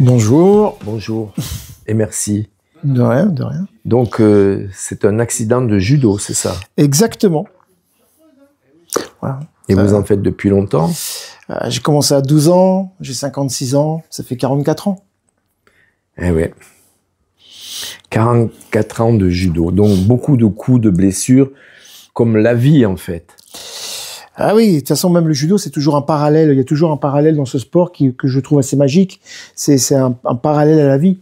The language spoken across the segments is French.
Bonjour. Bonjour. Et merci. De rien, de rien. Donc, euh, c'est un accident de judo, c'est ça Exactement. Voilà. Et vous euh, en faites depuis longtemps euh, J'ai commencé à 12 ans, j'ai 56 ans, ça fait 44 ans. Eh oui. 44 ans de judo, donc beaucoup de coups, de blessures, comme la vie en fait. Ah oui, de toute façon, même le judo, c'est toujours un parallèle. Il y a toujours un parallèle dans ce sport que je trouve assez magique. C'est un, parallèle à la vie,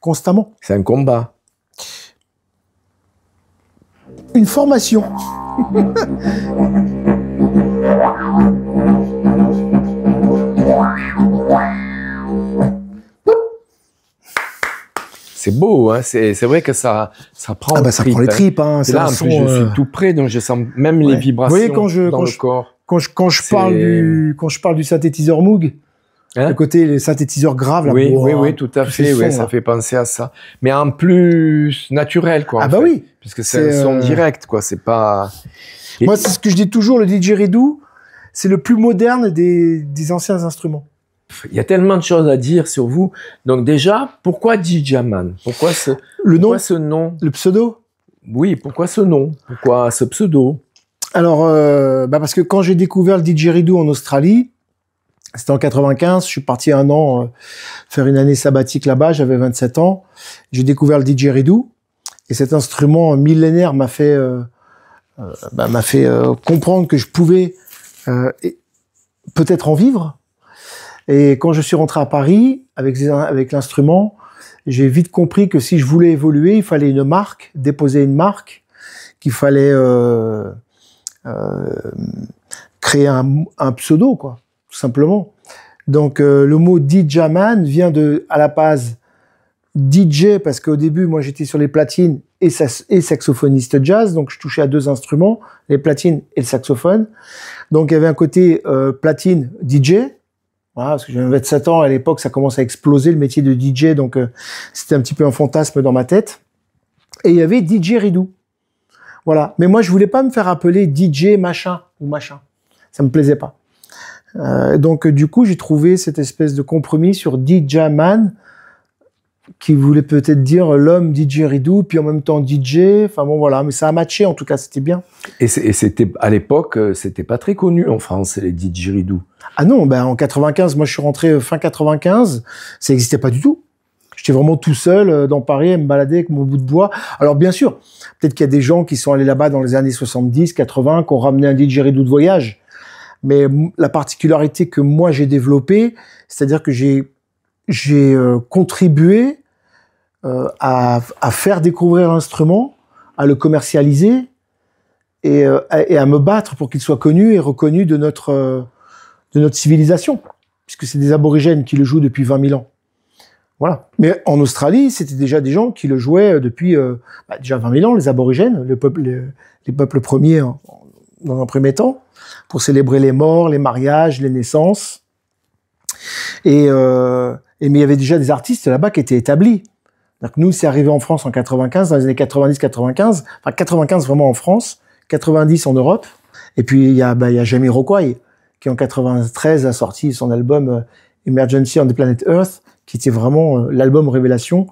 constamment. C'est un combat. Une formation. c'est beau, hein. c'est vrai que ça, ça prend. Ah bah, ça les tripes, hein. Hein. Là, je suis euh, tout près, donc je sens même les vibrations Vous voyez, quand je, dans quand le je, corps. Quand je, quand je parle du, quand je parle du synthétiseur Moog, hein? le côté les synthétiseurs graves, oui, oui, oui, tout à fait, ça fait penser à ça, mais en plus naturel, quoi. Ah bah oui, parce que c'est un son euh, direct, quoi. C'est pas. Moi, c'est ce que je dis toujours, le didgeridoo, c'est le plus moderne des anciens instruments il y a tellement de choses à dire sur vous. Donc déjà, pourquoi DJ Man Pourquoi ce le pourquoi nom ce nom Le pseudo Oui, pourquoi ce nom Pourquoi ce pseudo Alors, euh, bah parce que quand j'ai découvert le didgeridoo en Australie, c'était en 95, je suis parti un an euh, faire une année sabbatique là-bas, j'avais 27 ans. J'ai découvert le didgeridoo et cet instrument millénaire m'a fait euh, euh bah, m'a fait euh, comprendre que je pouvais peut-être en vivre et quand je suis rentré à Paris avec, avec l'instrument, j'ai vite compris que si je voulais évoluer, il fallait une marque, déposer une marque, qu'il fallait euh, euh, créer un, pseudo, quoi, tout simplement. Donc euh, le mot DJ man vient de, à la base, DJ, parce qu'au début, moi j'étais sur les platines et, et, saxophoniste jazz, donc je touchais à deux instruments, les platines et le saxophone. Donc il y avait un côté euh, platine DJ, voilà, parce que j'avais 27 ans à l'époque, ça commence à exploser le métier de DJ, donc euh, c'était un petit peu un fantasme dans ma tête. Et il y avait DJ Ridou. Voilà. Mais moi, je voulais pas me faire appeler DJ machin ou machin. Ça me plaisait pas. Euh, donc, du coup, j'ai trouvé cette espèce de compromis sur DJ Man qui voulait peut-être dire euh, l'homme DJ Ridou, puis en même temps DJ. Enfin bon, voilà, mais ça a matché en tout cas, c'était bien. Et c'était à l'époque, euh, c'était pas très connu en France les DJ Ridou. Ah non, ben en 95, moi je suis rentré euh, fin 95, ça n'existait pas du tout. J'étais vraiment tout seul dans Paris à me balader avec mon bout de bois. Alors bien sûr, peut-être qu'il y a des gens qui sont allés là-bas dans les années 70, 80, qui ont ramené un DJ Ridou de voyage. Mais la particularité que moi j'ai développée, c'est-à-dire que j'ai j'ai euh, contribué euh, à, à, faire découvrir l'instrument, à le commercialiser et, à, euh, et à me battre pour qu'il soit connu et reconnu de notre, euh, de notre civilisation, puisque c'est des aborigènes qui le jouent depuis 20 000 ans. Voilà. Mais en Australie, c'était déjà des gens qui le jouaient depuis bah, déjà 20 000 ans, les aborigènes, le peuple, les, peuples premiers dans un premier temps, pour célébrer les morts, les mariages, les naissances. Et, euh, et mais il y avait déjà des artistes là-bas qui étaient établis. Donc nous, c'est arrivé en France en 95, dans les années 90-95, enfin 95 vraiment en France, 90 en Europe. Et puis il y a, bah, il y a Jamie Rockway qui en 93 a sorti son album euh, Emergency on the Planet Earth, qui était vraiment euh, l'album révélation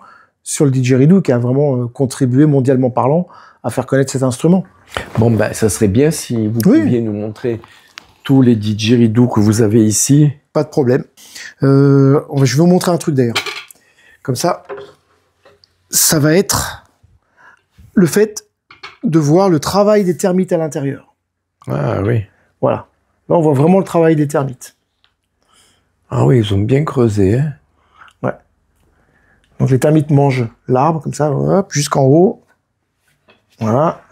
sur le didgeridoo, qui a vraiment euh, contribué mondialement parlant à faire connaître cet instrument. Bon, ben, ça serait bien si vous pouviez nous montrer tous les didgeridoo que vous avez ici pas de problème. Euh, je vais vous montrer un truc d'ailleurs. Comme ça, ça va être le fait de voir le travail des termites à l'intérieur. Ah oui. Voilà. Là, on voit vraiment le travail des termites. Ah oui, ils ont bien creusé. Hein. ouais. Donc les termites mangent l'arbre comme ça, jusqu'en haut. Voilà.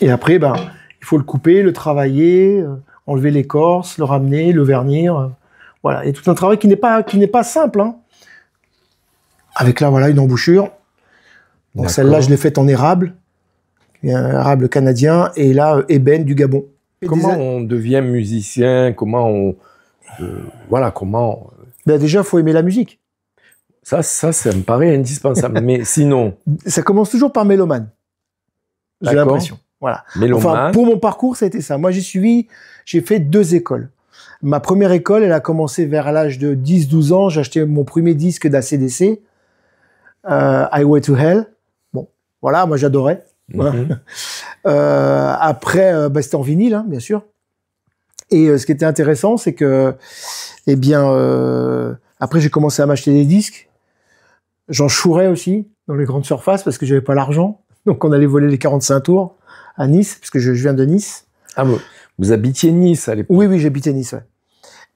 Et après, ben, il faut le couper, le travailler. Euh, enlever l'écorce, le ramener, le vernir. Euh, voilà, et tout un travail qui n'est pas, qui n'est pas simple. Hein. Avec là, voilà, une embouchure. Donc celle-là, je l'ai faite en érable, un érable canadien, et là, euh, ébène du Gabon. comment on devient musicien Comment on euh, voilà comment ben déjà, faut aimer la musique. Ça, ça, ça me paraît indispensable. mais sinon, ça commence toujours par mélomane. J'ai l'impression. Voilà. Mélomane. pour mon parcours, ça a été ça. Moi, j'ai suivi j'ai fait deux écoles. Ma première école, elle a commencé vers l'âge de 10-12 ans. J'ai acheté mon premier disque d'ACDC, euh, I Way to Hell. Bon, voilà, moi j'adorais. Mhm. Euh, après, euh, bah, c'était en vinyle, hein, bien sûr. Et ce qui était intéressant, c'est que, eh bien, après j'ai commencé à m'acheter des disques. J'en chourais aussi dans les grandes surfaces parce que j'avais pas l'argent. Donc on allait voler les 45 tours à Nice, parce que je, je viens de Nice. Ah bon vous habitiez Nice à l'époque. Oui, oui, j'habitais Nice.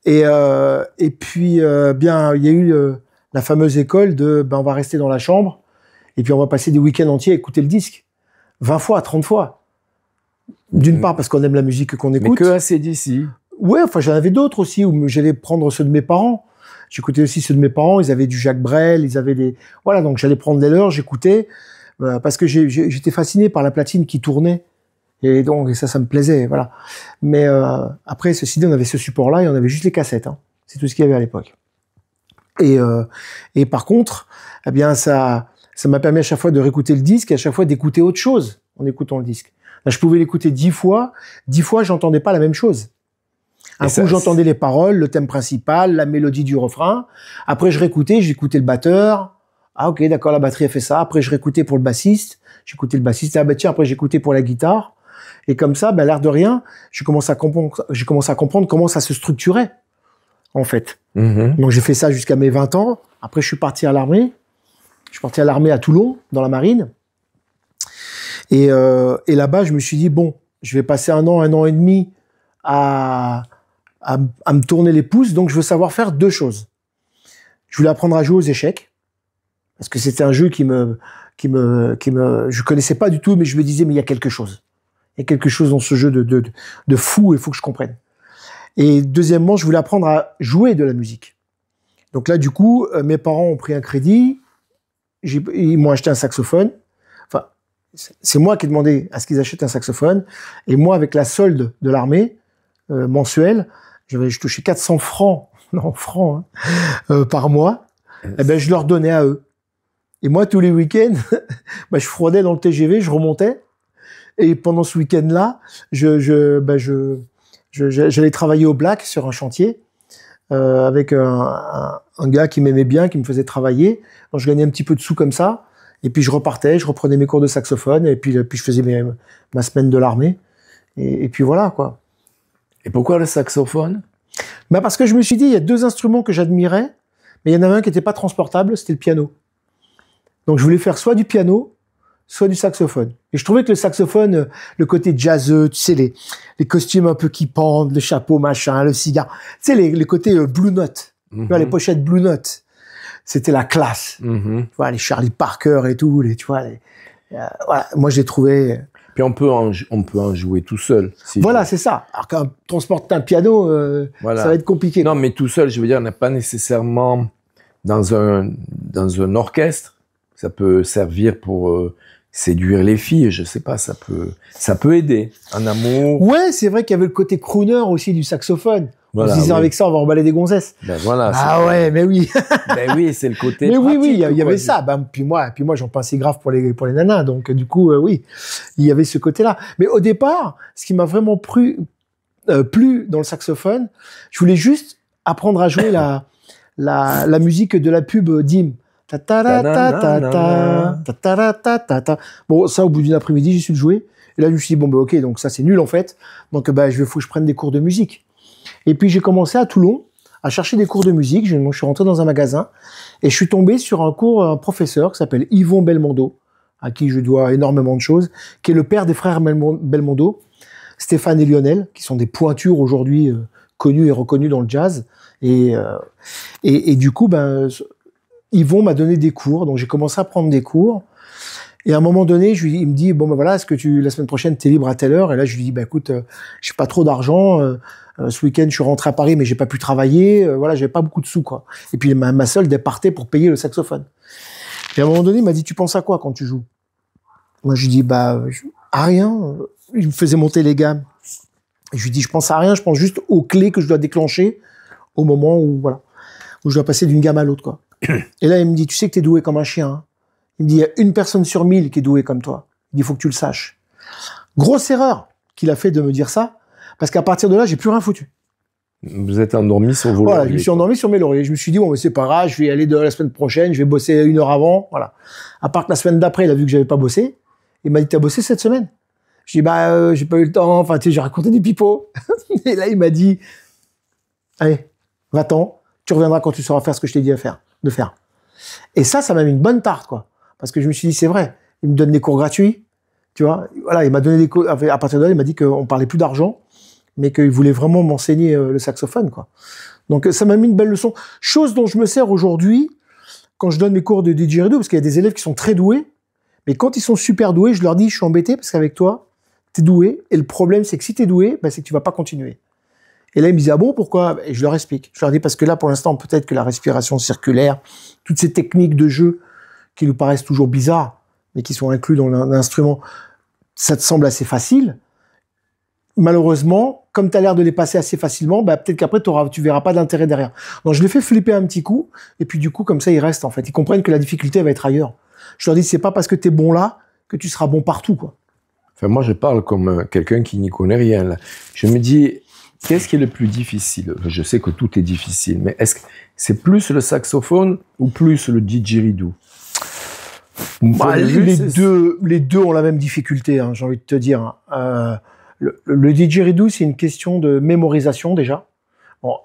Et euh, et puis euh, bien, il y a eu euh, la fameuse école de, ben on va rester dans la chambre et puis on va passer des week-ends entiers à écouter le disque, 20 fois, 30 fois. D'une part parce qu'on aime la musique qu'on écoute. Mais que assez d'ici. Ouais, enfin j'en avais d'autres aussi où j'allais prendre ceux de mes parents. J'écoutais aussi ceux de mes parents. Ils avaient du Jacques Brel, ils avaient des voilà donc j'allais prendre les leurs, j'écoutais parce que j'étais fasciné par la platine qui tournait et donc, ça, ça me plaisait, voilà. Mais euh, après, ceci dit, on avait ce support-là et on avait juste les cassettes. Hein. C'est tout ce qu'il y avait à l'époque. Et, euh, et par contre, eh bien, ça ça m'a permis à chaque fois de réécouter le disque et à chaque fois d'écouter autre chose en écoutant le disque. Là, je pouvais l'écouter dix fois. Dix fois, j'entendais pas la même chose. Un coup, j'entendais les paroles, le thème principal, la mélodie du refrain. Après, je réécoutais, j'écoutais le batteur. Ah, ok, d'accord, la batterie a fait ça. Après, je réécoutais pour le bassiste. J'écoutais le bassiste. Ah, bah tiens, après, j'écoutais pour la guitare. Et comme ça, ben, l'air de rien, je commence à comprendre, à comprendre comment ça se structurait, en fait. Mhm. Donc j'ai fait ça jusqu'à mes 20 ans. Après, je suis parti à l'armée. Je suis parti à l'armée à Toulon, dans la marine. Et, euh, là-bas, je me suis dit, bon, je vais passer un an, un an et demi à, à me tourner les pouces. Donc je veux savoir faire deux choses. Je voulais apprendre à jouer aux échecs. Parce que c'était un jeu qui me, qui me, qui me, je connaissais pas du tout, mais je me disais, mais il y a quelque chose. Il y a quelque chose dans ce jeu de, de, de fou, il faut que je comprenne. Et deuxièmement, je voulais apprendre à jouer de la musique. Donc là, du coup, euh, mes parents ont pris un crédit, ils m'ont acheté un saxophone. Enfin, c'est moi qui ai demandé à ce qu'ils achètent un saxophone. Et moi, avec la solde de l'armée euh, mensuelle, j'avais, je touchais 400 francs, non, francs, hein, euh, par mois. Et eh ben, je leur donnais à eux. Et moi, tous les week-ends, ben, je fraudais dans le TGV, je remontais, et pendant ce week-end-là, bah, je, je, je, j'allais travailler au Black sur un chantier euh, avec un, un, gars qui m'aimait bien, qui me faisait travailler. je gagnais un petit peu de sous comme ça. Et puis je repartais, je reprenais mes cours de saxophone et puis, euh, puis je faisais ma semaine de l'armée. Et, et, puis voilà quoi. Et pourquoi le saxophone ben Parce que je me suis dit, il y a deux instruments que j'admirais, mais il y en avait un qui n'était pas transportable, c'était le piano. Donc je voulais faire soit du piano, soit du saxophone. Et je trouvais que le saxophone, euh, le côté jazz, tu sais, les, les costumes un peu qui pendent, le chapeau, machin, le cigare, tu sais, les, côtés euh, Blue Note, tu vois, les mhm. pochettes Blue Note, c'était la classe. Mhm. Tu vois, les Charlie Parker et tout, les, tu vois, euh, moi j'ai trouvé... Puis on peut en, on peut en jouer tout seul. voilà, c'est ça. Alors quand on transporte un piano, ça va être compliqué. Non, mais tout seul, je veux dire, on n'est pas nécessairement dans un, dans un orchestre. Ça peut servir pour séduire les filles, je sais pas, ça peut, ça peut aider. Un amour. Ouais, c'est vrai qu'il y avait le côté crooner aussi du saxophone. Voilà, on se disait avec ça, on va emballer des gonzesses. Ben voilà. Ah ouais, mais oui. ben oui, c'est le côté. Mais oui, oui, il y, avait ça. Ben, puis moi, puis moi, j'en pensais grave pour les pour les nanas. Donc du coup, euh, oui, il y avait ce côté-là. Mais au départ, ce qui m'a vraiment plu, euh, dans le saxophone, je voulais juste apprendre à jouer la la, la musique de la pub euh, Dim. Bon, ça, au bout d'une après-midi, j'ai su le jouer. Et là, je me suis dit, bon, ben ok, donc ça, c'est nul, en fait. Donc, bah, vais faut que je prenne des cours de musique. Et puis, j'ai commencé à Toulon à chercher des cours de musique. Je, suis rentré dans un magasin et je suis tombé sur un cours, un professeur qui s'appelle Yvon Belmondo, à qui je dois énormément de choses, qui est le père des frères Belmondo, Stéphane et Lionel, qui sont des pointures aujourd'hui euh, connues et reconnues dans le jazz. Et, euh, et, et, du coup, ben, vont m'a donné des cours, donc j'ai commencé à prendre des cours. Et à un moment donné, je lui, il me dit bon ben voilà, est-ce que tu la semaine prochaine t'es libre à telle heure Et là, je lui dis bah écoute, euh, j'ai pas trop d'argent. Euh, euh, ce week-end, je suis rentré à Paris, mais j'ai pas pu travailler. Euh, voilà, j'avais pas beaucoup de sous quoi. Et puis ma, seule seule pour payer le saxophone. Et à un moment donné, il m'a dit tu penses à quoi quand tu joues Moi, je lui dis bah à rien. Il me faisait monter les gammes. je lui dis je pense à rien. Je pense juste aux clés que je dois déclencher au moment où voilà où je dois passer d'une gamme à l'autre quoi. Et là, il me dit, tu sais que tu es doué comme un chien. Hein. Il me dit, il y a une personne sur mille qui est douée comme toi. Il dit, faut que tu le saches. Grosse erreur qu'il a fait de me dire ça, parce qu'à partir de là, j'ai plus rien foutu. Vous êtes endormi sur vos Voilà, je me suis endormi sur mes lauriers. Je me suis dit, bon, mais c'est pas grave, je vais aller de la semaine prochaine, je vais bosser une heure avant, voilà. À part que la semaine d'après, il a vu que j'avais pas bossé. Il m'a dit, t'as bossé cette semaine? Je dit bah, euh, j'ai pas eu le temps, enfin, tu sais, j'ai raconté des pipeaux. Et là, il m'a dit, allez, va-t'en, tu reviendras quand tu sauras faire ce que je t'ai dit à faire de faire. Et ça, ça m'a mis une bonne tarte, quoi. Parce que je me suis dit, c'est vrai, il me donne des cours gratuits, tu vois. Voilà, il m'a donné des cours, à partir de là, il m'a dit qu'on parlait plus d'argent, mais qu'il voulait vraiment m'enseigner euh, le saxophone, quoi. Donc, ça m'a mis une belle leçon. Chose dont je me sers aujourd'hui, quand je donne mes cours de didgeridoo, parce qu'il y a des élèves qui sont très doués, mais quand ils sont super doués, je leur dis, je suis embêté parce qu'avec toi, t'es doué, et le problème, c'est que si t'es doué, ben c'est que tu vas pas continuer. Et là, il me disaient, ah bon, pourquoi Et je leur explique. Je leur dis, parce que là, pour l'instant, peut-être que la respiration circulaire, toutes ces techniques de jeu qui nous paraissent toujours bizarres, mais qui sont inclus dans l'instrument, ça te semble assez facile. Malheureusement, comme tu as l'air de les passer assez facilement, bah, peut-être qu'après, tu verras pas d'intérêt derrière. Donc, je les fais flipper un petit coup, et puis du coup, comme ça, ils restent, en fait. Ils comprennent que la difficulté va être ailleurs. Je leur dis, c'est pas parce que tu es bon là que tu seras bon partout, quoi. Enfin, moi, je parle comme euh, quelqu'un qui n'y connaît rien. Je me dis, Qu'est-ce qui est le plus difficile Je sais que tout est difficile, mais est-ce que c'est plus le saxophone ou plus le didgeridoo bah, les, deux, les deux ont la même difficulté, hein, j'ai envie de te dire. Euh, le, didgeridoo, c'est une question de mémorisation déjà.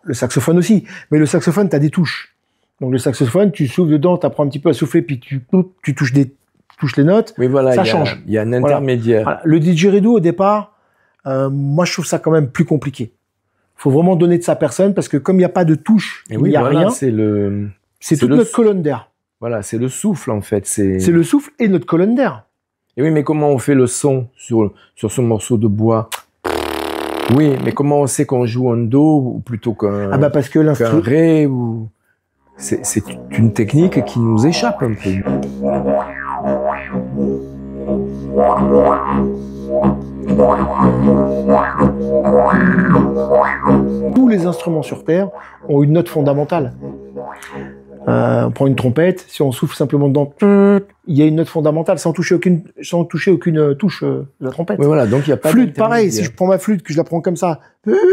le saxophone aussi, mais le saxophone, tu as des touches. Donc le saxophone, tu souffles dedans, tu apprends un petit peu à souffler, puis tu, touches, les notes. mais voilà, ça change. Il y a un intermédiaire. Le didgeridoo, au départ, euh, moi, je trouve ça quand même plus compliqué faut vraiment donner de sa personne parce que comme il n'y a pas de touche, il n'y a rien. C'est le, c'est toute notre colonne d'air. Voilà, c'est le souffle en fait. C'est le souffle et notre colonne d'air. Et oui, mais comment on fait le son sur sur ce morceau de bois Oui, mais comment on sait qu'on joue un do ou plutôt qu'un ah bah parce que ré ou c'est une technique qui nous échappe un peu. Tous les instruments sur Terre ont une note fondamentale. Euh, on prend une trompette, si on souffle simplement dedans, il y a une note fondamentale sans toucher aucune, sans toucher aucune euh, touche euh, de la trompette. Oui, voilà, donc il y a pas flûte. Pareil, si je prends ma flûte, que je la prends comme ça,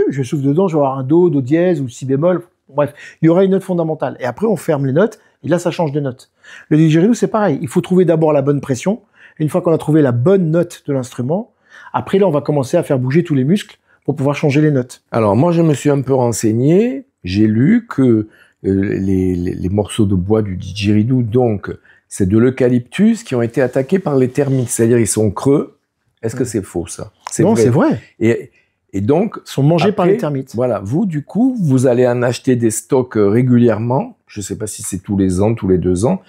je souffle dedans, je vais avoir un do, do dièse ou si bémol. Bref, il y aura une note fondamentale. Et après, on ferme les notes. Et là, ça change de note. Le didgeridoo, c'est pareil. Il faut trouver d'abord la bonne pression. une fois qu'on a trouvé la bonne note de l'instrument, après, là, on va commencer à faire bouger tous les muscles pour pouvoir changer les notes. Alors, moi, je me suis un peu renseigné. J'ai lu que euh, les, morceaux de bois du didgeridoo, donc, c'est de l'eucalyptus qui ont été attaqués par les termites. C'est-à-dire, ils sont creux. Est-ce que mm. c'est faux, ça? Non, c'est vrai. Et, et donc, sont mangés par les termites. Voilà, vous du coup, vous allez en acheter des stocks euh, régulièrement. Je ne sais pas si c'est tous les ans, tous les deux ans,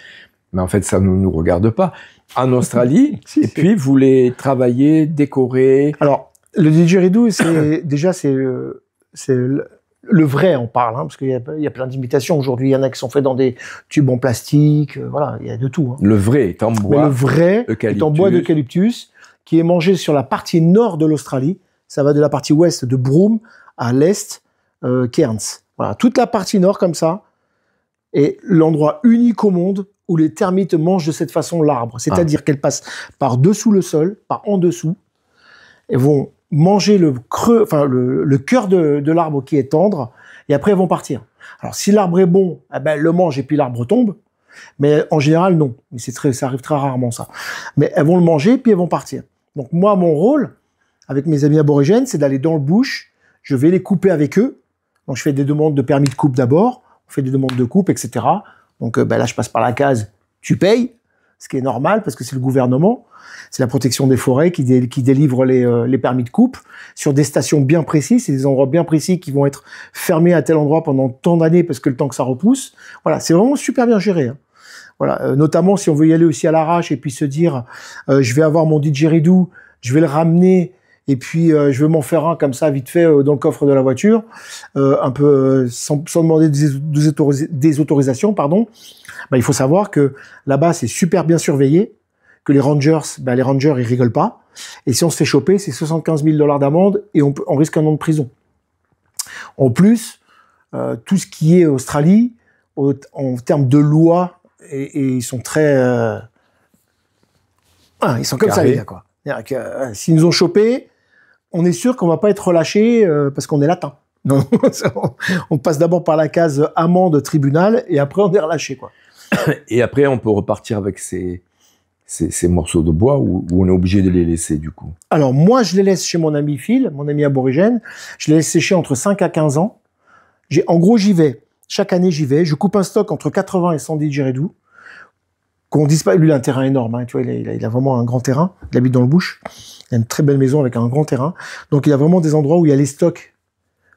mais en fait, ça ne nous regarde pas en Australie. et puis, vous les travaillez, décorez. Alors, le didgeridoo, c'est déjà c'est euh, c'est le, vrai, on parle, hein, parce qu'il y, a plein d'imitations aujourd'hui. Il y en a qui sont faits dans des tubes en plastique, euh, voilà, il y a de tout. Hein. Le vrai est en bois. le vrai est en bois d'eucalyptus, qui est mangé sur la partie nord de l'Australie. Ça va de la partie ouest de Broome à l'est, euh, Cairns. Voilà, toute la partie nord comme ça, est l'endroit unique au monde où les termites mangent de cette façon l'arbre. C'est-à-dire ah. qu'elles passent par dessous le sol, par en dessous, et vont manger le creux, enfin le, cœur de, l'arbre qui est tendre, et après elles vont partir. Alors si l'arbre est bon, eh ben, elles le mangent et puis l'arbre tombe. Mais en général, non. Mais c'est très, ça arrive très rarement ça. Mais elles vont le manger et puis elles vont partir. Donc moi, mon rôle avec mes amis aborigènes, c'est d'aller dans le bush. Je vais les couper avec eux. Donc je fais des demandes de permis de coupe d'abord fait des demandes de coupe, etc. Donc ben là, je passe par la case tu payes, ce qui est normal parce que c'est le gouvernement, c'est la protection des forêts qui, qui délivre euh, les, permis de coupe sur des stations bien précises, c'est des endroits bien précis qui vont être fermés à tel endroit pendant tant d'années parce que le temps que ça repousse. Voilà, c'est vraiment super bien géré. Hein. Voilà, euh, notamment si on veut y aller aussi à l'arrache et puis se dire, je vais avoir mon didgeridoo, je vais le ramener et puis euh, je veux m'en faire un comme ça vite fait euh, dans le coffre de la voiture, euh, un peu sans, demander des, autorisations, pardon. Bah, il faut savoir que là-bas c'est super bien surveillé, que les Rangers, bah, les Rangers ils rigolent pas. Et si on se fait choper, c'est 75 000 dollars d'amende et on, risque un an de prison. En plus, tout ce qui est Australie, en termes de loi, et, ils sont très. Ah, ils sont comme ça, les quoi. S'ils nous ont chopés, on est sûr qu'on va pas être relâché euh, parce qu'on est latin. Non, on passe d'abord par la case amende tribunal et après on est relâché quoi. Et après on peut repartir avec ces, ces, morceaux de bois ou, on est obligé de les laisser du coup. Alors moi je les laisse chez mon ami Phil, mon ami aborigène. Je les laisse sécher entre 5 à 15 ans. j'ai en gros j'y vais. Chaque année j'y vais. Je coupe un stock entre 80 et 110 doux qu'on dise pas, lui, il a un terrain énorme, hein, tu vois, il a, vraiment un grand terrain, il habite dans le Bouche, il a une très belle maison avec un grand terrain, donc il a vraiment des endroits où il y a les stocks,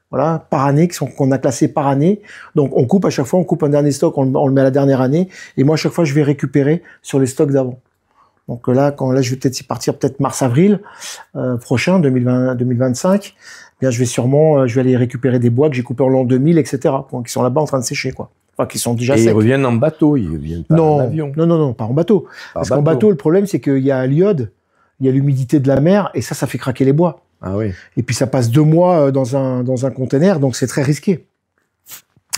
voilà, par année, qu'on a classé par année, donc on coupe à chaque fois, on coupe un dernier stock, on, le met à la dernière année, et moi, à chaque fois, je vais récupérer sur les stocks d'avant. Donc là, quand là, je vais peut-être partir peut-être mars-avril euh, prochain, 2020, 2025. Eh bien, je vais sûrement, euh, je vais aller récupérer des bois que j'ai coupés en l'an 2000, etc. Qui sont là-bas en train de sécher, quoi qui sont déjà Et ils reviennent en bateau, ils viennent pas non, en avion. Non, non, non, pas en bateau. Parce qu'en bateau, le problème, c'est qu'il y a l'iode, il y a l'humidité de la mer, et ça, ça fait craquer les bois. Ah oui. Et puis ça passe deux mois euh, dans un, dans un conteneur, donc c'est très risqué.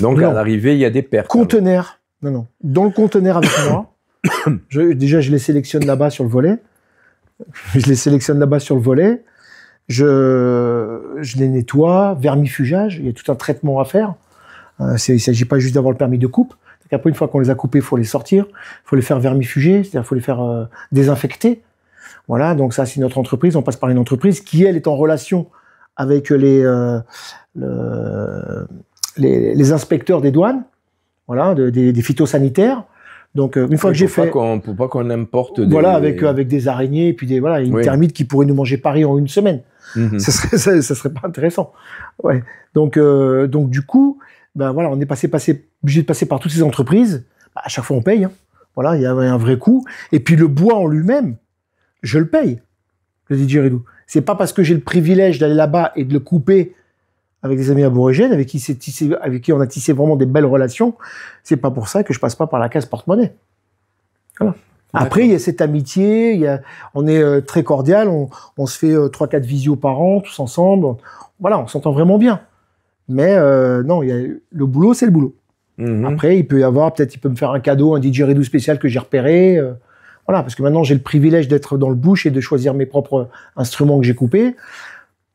Donc à l'arrivée, il y a des pertes. Conteneur. Non, non. Dans le conteneur avec moi, déjà, je les sélectionne là-bas sur le volet. Je les sélectionne là-bas sur le volet. Je, je les nettoie, vermifugage, Il y a tout un traitement à faire. Euh, il ne s'agit pas juste d'avoir le permis de coupe. Après, une fois qu'on les a coupés, il faut les sortir, il faut les faire vermifuger, c'est-à-dire faut les faire euh, désinfecter. Voilà, donc ça, c'est notre entreprise. On passe par une entreprise qui, elle, est en relation avec les, euh, les, inspecteurs des douanes, voilà, des, phytosanitaires. Donc, une fois que j'ai fait. Pas pas qu'on importe des. Voilà, avec, avec des araignées, et puis des, voilà, une oui. qui pourrait nous manger Paris en une semaine. Mhm. Ce ça, serait, ça, serait pas intéressant. Ouais. Donc, donc, du coup, ben voilà, on est passé, passé, obligé de passer par toutes ces entreprises. Bah, à chaque fois, on paye. Hein. Voilà, il y avait un vrai coût. Et puis le bois en lui-même, je le paye, le ce C'est pas parce que j'ai le privilège d'aller là-bas et de le couper avec des amis aborigènes, avec qui, on a tissé vraiment des belles relations. C'est pas pour ça que je passe pas par la case porte-monnaie. Après, il y a cette amitié, on est euh, très cordial, on, se fait euh, trois, 4 quatre visios par an, tous ensemble. voilà, on s'entend vraiment bien. Mais euh, non, y a, le boulot, c'est le boulot. Mhm. Après, il peut y avoir, peut-être, il peut me faire un cadeau, un didgeridoo spécial que j'ai repéré. Euh, voilà, parce que maintenant, j'ai le privilège d'être dans le bouche et de choisir mes propres instruments que j'ai coupés.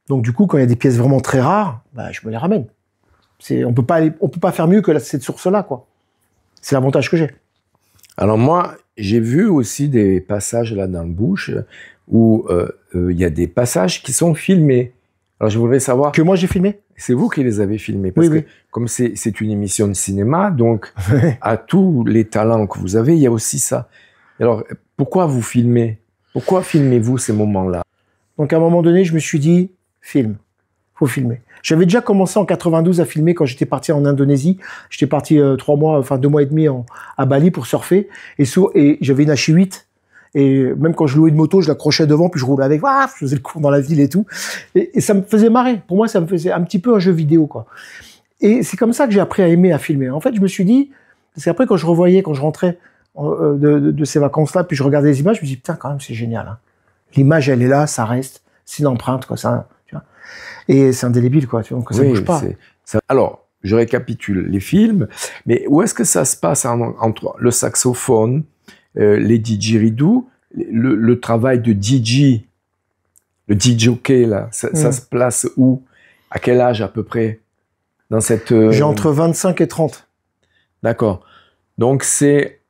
Donc, du coup, quand il y a des pièces vraiment très rares, bah, je me les ramène. on peut pas, peut pas faire mieux que cette source-là, quoi. C'est l'avantage que j'ai. Alors moi, j'ai vu aussi des passages là dans le bouche où euh, il y a des passages qui sont filmés. Alors je voulais savoir que moi j'ai filmé. C'est vous qui les avez filmés. Parce que comme c'est une émission de cinéma, donc à tous les talents que vous avez, il y a aussi ça. Alors, pourquoi vous filmez Pourquoi filmez-vous ces moments-là Donc, à un moment donné, je me suis dit, film, faut filmer. J'avais déjà commencé en 92 à filmer quand j'étais parti en Indonésie. J'étais parti euh, trois mois, enfin deux mois et demi à Bali pour surfer. Et, et j'avais une H8 et même quand je louais une moto, je l'accrochais devant, puis je roulais avec, ah, je faisais le cours dans la ville et tout. Et, ça me faisait marrer. Pour moi, ça me faisait un petit peu un jeu vidéo, quoi. Et c'est comme ça que j'ai appris à aimer à filmer. En fait, je me suis dit, parce qu'après, quand je revoyais, quand je rentrais euh, euh, de, ces vacances-là, puis je regardais les images, je me dis, putain, quand même, c'est génial. Hein. L'image, elle est là, ça reste. C'est une empreinte, quoi. Ça, Et c'est un indélébile, quoi. ça bouge pas. Alors, je récapitule les films, mais où est-ce que ça se passe entre le saxophone, euh, les didgeridoo, le, le, travail de DJ, le DJ OK, là, ça, mm. se place où À quel âge à peu près Dans cette. Euh, J'ai entre 25 et 30. D'accord. Donc c'est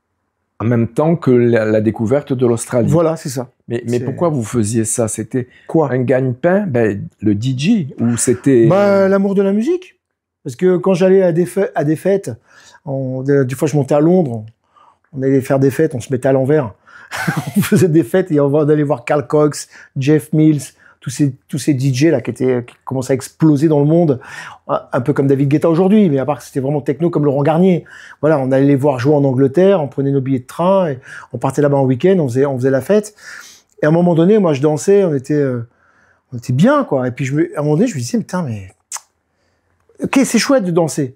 en même temps que la, découverte de l'Australie. Voilà, c'est ça. Mais, pourquoi vous faisiez ça C'était quoi Un gagne-pain ben, Le DJ Ou c'était. Bah, l'amour de la musique. Parce que quand j'allais à des, fêtes, à des fêtes on, des fois je montais à Londres, on allait faire des fêtes, on se mettait à l'envers. on faisait des fêtes et on allait voir Carl Cox, Jeff Mills, tous ces, tous ces DJ là qui étaient, qui commençaient à exploser dans le monde, un peu comme David Guetta aujourd'hui, mais à part que c'était vraiment techno comme Laurent Garnier. Voilà, on allait les voir jouer en Angleterre, on prenait nos billets de train, et on partait là-bas en week-end, on faisait, la fête. Et à un moment donné, moi je dansais, on était, euh, on était bien quoi. Et puis je me, à un moment donné, je me disais, putain, mais. Ok, c'est chouette de danser.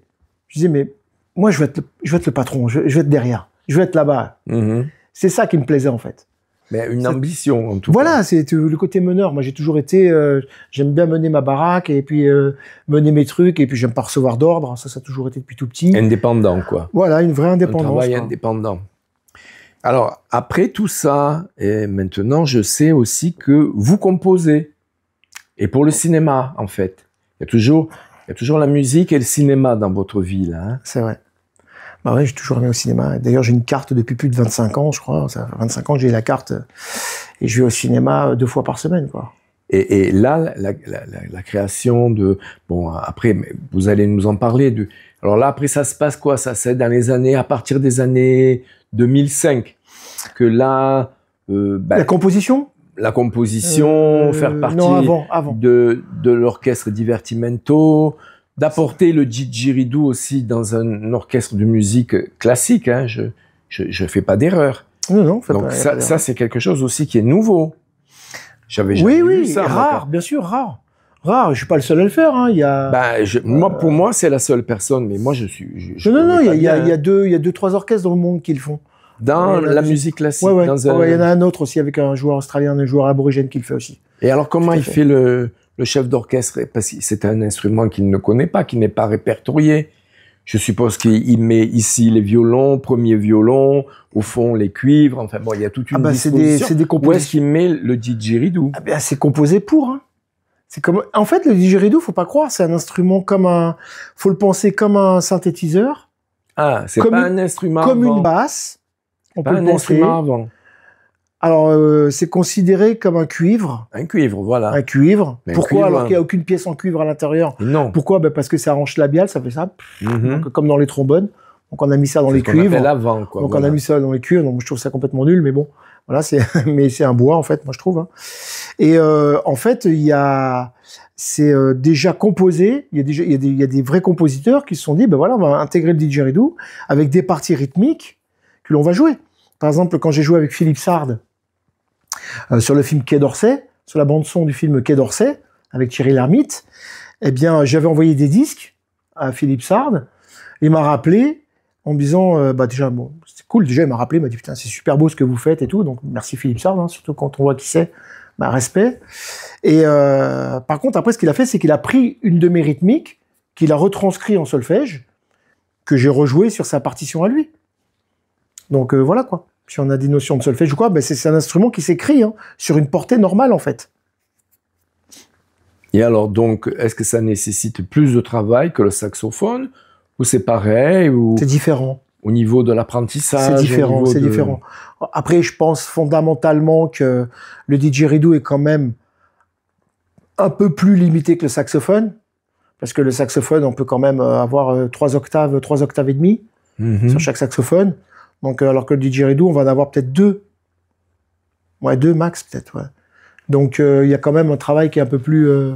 Je disais, mais moi je vais être je être le patron, je, je être derrière je veux être là-bas. Mhm. C'est ça qui me plaisait en fait. Mais une ambition en tout voilà, cas. Voilà, c'est le côté meneur. Moi, j'ai toujours été, euh, j'aime bien mener ma baraque et puis euh, mener mes trucs et puis j'aime pas recevoir d'ordre. Ça, ça a toujours été depuis tout petit. Indépendant, quoi. Voilà, une vraie indépendance. Un travail indépendant. Alors après tout ça, et maintenant, je sais aussi que vous composez. Et pour le cinéma, en fait, il y a toujours, il y a toujours la musique et le cinéma dans votre vie, là. Hein. C'est vrai. Bah ouais, j'ai toujours aimé au cinéma. D'ailleurs, j'ai une carte depuis plus de 25 ans, je crois. Ça 25 ans que j'ai la carte. Et je vais au cinéma euh, deux fois par semaine, quoi. Et, là, la, création de... Bon, après, vous allez nous en parler. Alors là, après, ça se passe quoi Ça, c'est dans les années... À partir des années 2005 que là... Euh, bah, la composition la composition, faire euh, partie non, avant, avant. de, de l'orchestre Divertimento, d'apporter le didgeridoo aussi dans un orchestre de musique classique. Hein. je ne fais pas d'erreur. Non, non, Donc pas, ça, ça c'est quelque chose aussi qui est nouveau. J'avais jamais oui, oui, c'est Rare, bien sûr, rare. Rare, je suis pas le seul à le faire. Hein. Il a, bah, moi, pour euh, moi, c'est la seule personne, mais moi, je suis. Je, non, non, non, il y, a deux, il y a deux, trois orchestres dans le monde qui le font. Dans la, musique classique. Oui, il y en a un autre aussi avec un joueur australien, un joueur aborigène qui le fait aussi. Et alors, comment il fait le le chef d'orchestre, parce que c'est un instrument qu'il ne connaît pas, qui n'est pas répertorié. Je suppose qu'il met ici les violons, premier violon, au fond les cuivres, enfin bon, il y a toute une ah bah, disposition. C'est des, Où est-ce qu'il met le didgeridoo ah bah, C'est composé pour. Hein. comme, en fait, le didgeridoo, faut pas croire, c'est un instrument comme un, faut le penser comme un synthétiseur. Ah, c'est pas un instrument. Comme une basse. On peut penser. instrument avant. Alors, euh, c'est considéré comme un cuivre. Un cuivre, voilà. Un cuivre. Pourquoi alors qu'il n'y a hein. aucune pièce en cuivre à l'intérieur Non. Pourquoi ben Parce que ça la labiale, ça fait ça, mhm. comme dans les trombones. Donc on a mis ça dans les ce cuivres. l'avant, quoi, donc on a mis ça dans les cuivres. Donc je trouve ça complètement nul, mais bon, voilà, c'est mais c'est un bois en fait, moi je trouve. Hein. Et euh, en fait, il y a c'est euh, déjà composé. Il y a déjà il a des il y a des vrais compositeurs qui se sont dit ben voilà, on va intégrer le didgeridoo avec des parties rythmiques que l'on va jouer. Par exemple, quand j'ai joué avec Philippe Sard euh, sur le film Quai d'Orsay, sur la bande son du film Quai d'Orsay avec Thierry Lhermitte, eh bien j'avais envoyé des disques à Philippe Sard. Il m'a rappelé en me disant euh, bah déjà bon, c'est cool déjà il m'a rappelé il m'a dit putain c'est super beau ce que vous faites et tout donc merci Philippe Sard hein, surtout quand on voit qui c'est bah, respect et euh, par contre après ce qu'il a fait c'est qu'il a pris une de mes rythmiques qu'il a retranscrit en solfège que j'ai rejoué sur sa partition à lui donc voilà quoi si on a des notions de solfège ou quoi, ben c'est un instrument qui s'écrit hein, sur une portée normale en fait. Et alors donc, est-ce que ça nécessite plus de travail que le saxophone ou c'est pareil ou C'est différent. Au niveau de l'apprentissage. C'est différent, c'est différent. Après, je pense fondamentalement que le didgeridoo est quand même un peu plus limité que le saxophone, parce que le saxophone, on peut quand même euh, avoir euh, trois octaves, trois octaves et demi mhm. sur chaque saxophone. Donc, euh, alors que le didgeridoo, on va en avoir peut-être deux. Ouais, deux max, peut-être, Donc, euh, il y a quand même un travail qui est un peu plus. Euh,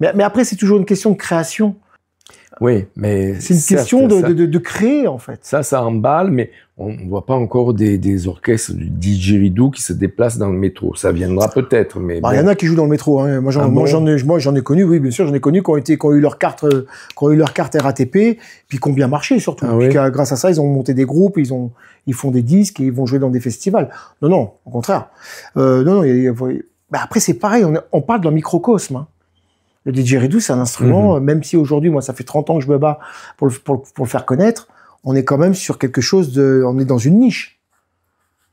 mais, après, c'est toujours une question de création. Oui, mais. C'est une question de, de, créer, en fait. Ça, ça emballe, mais on ne voit pas encore des, des orchestres du didgeridoo qui se déplacent dans le métro. Ça viendra peut-être, mais... Bah, il y en a qui jouent dans le métro. Hein. Ah moi, j'en ai, connu, oui, bien sûr, j'en ai connu qui ont, été, eu leur carte, qui ont eu leur carte euh, RATP, puis qui ont bien marché, surtout. Ah grâce à ça, ils ont monté des groupes, ils, ont, ils font des disques ils vont jouer dans des festivals. Non, non, au contraire. Euh, non, non, après, c'est pareil, on, on parle d'un microcosme. Hein. Le didgeridoo, c'est un instrument, mhm. euh, même si aujourd'hui, moi, ça fait 30 ans que je me bats pour pour le faire connaître, on est quand même sur quelque chose de, on est dans une niche.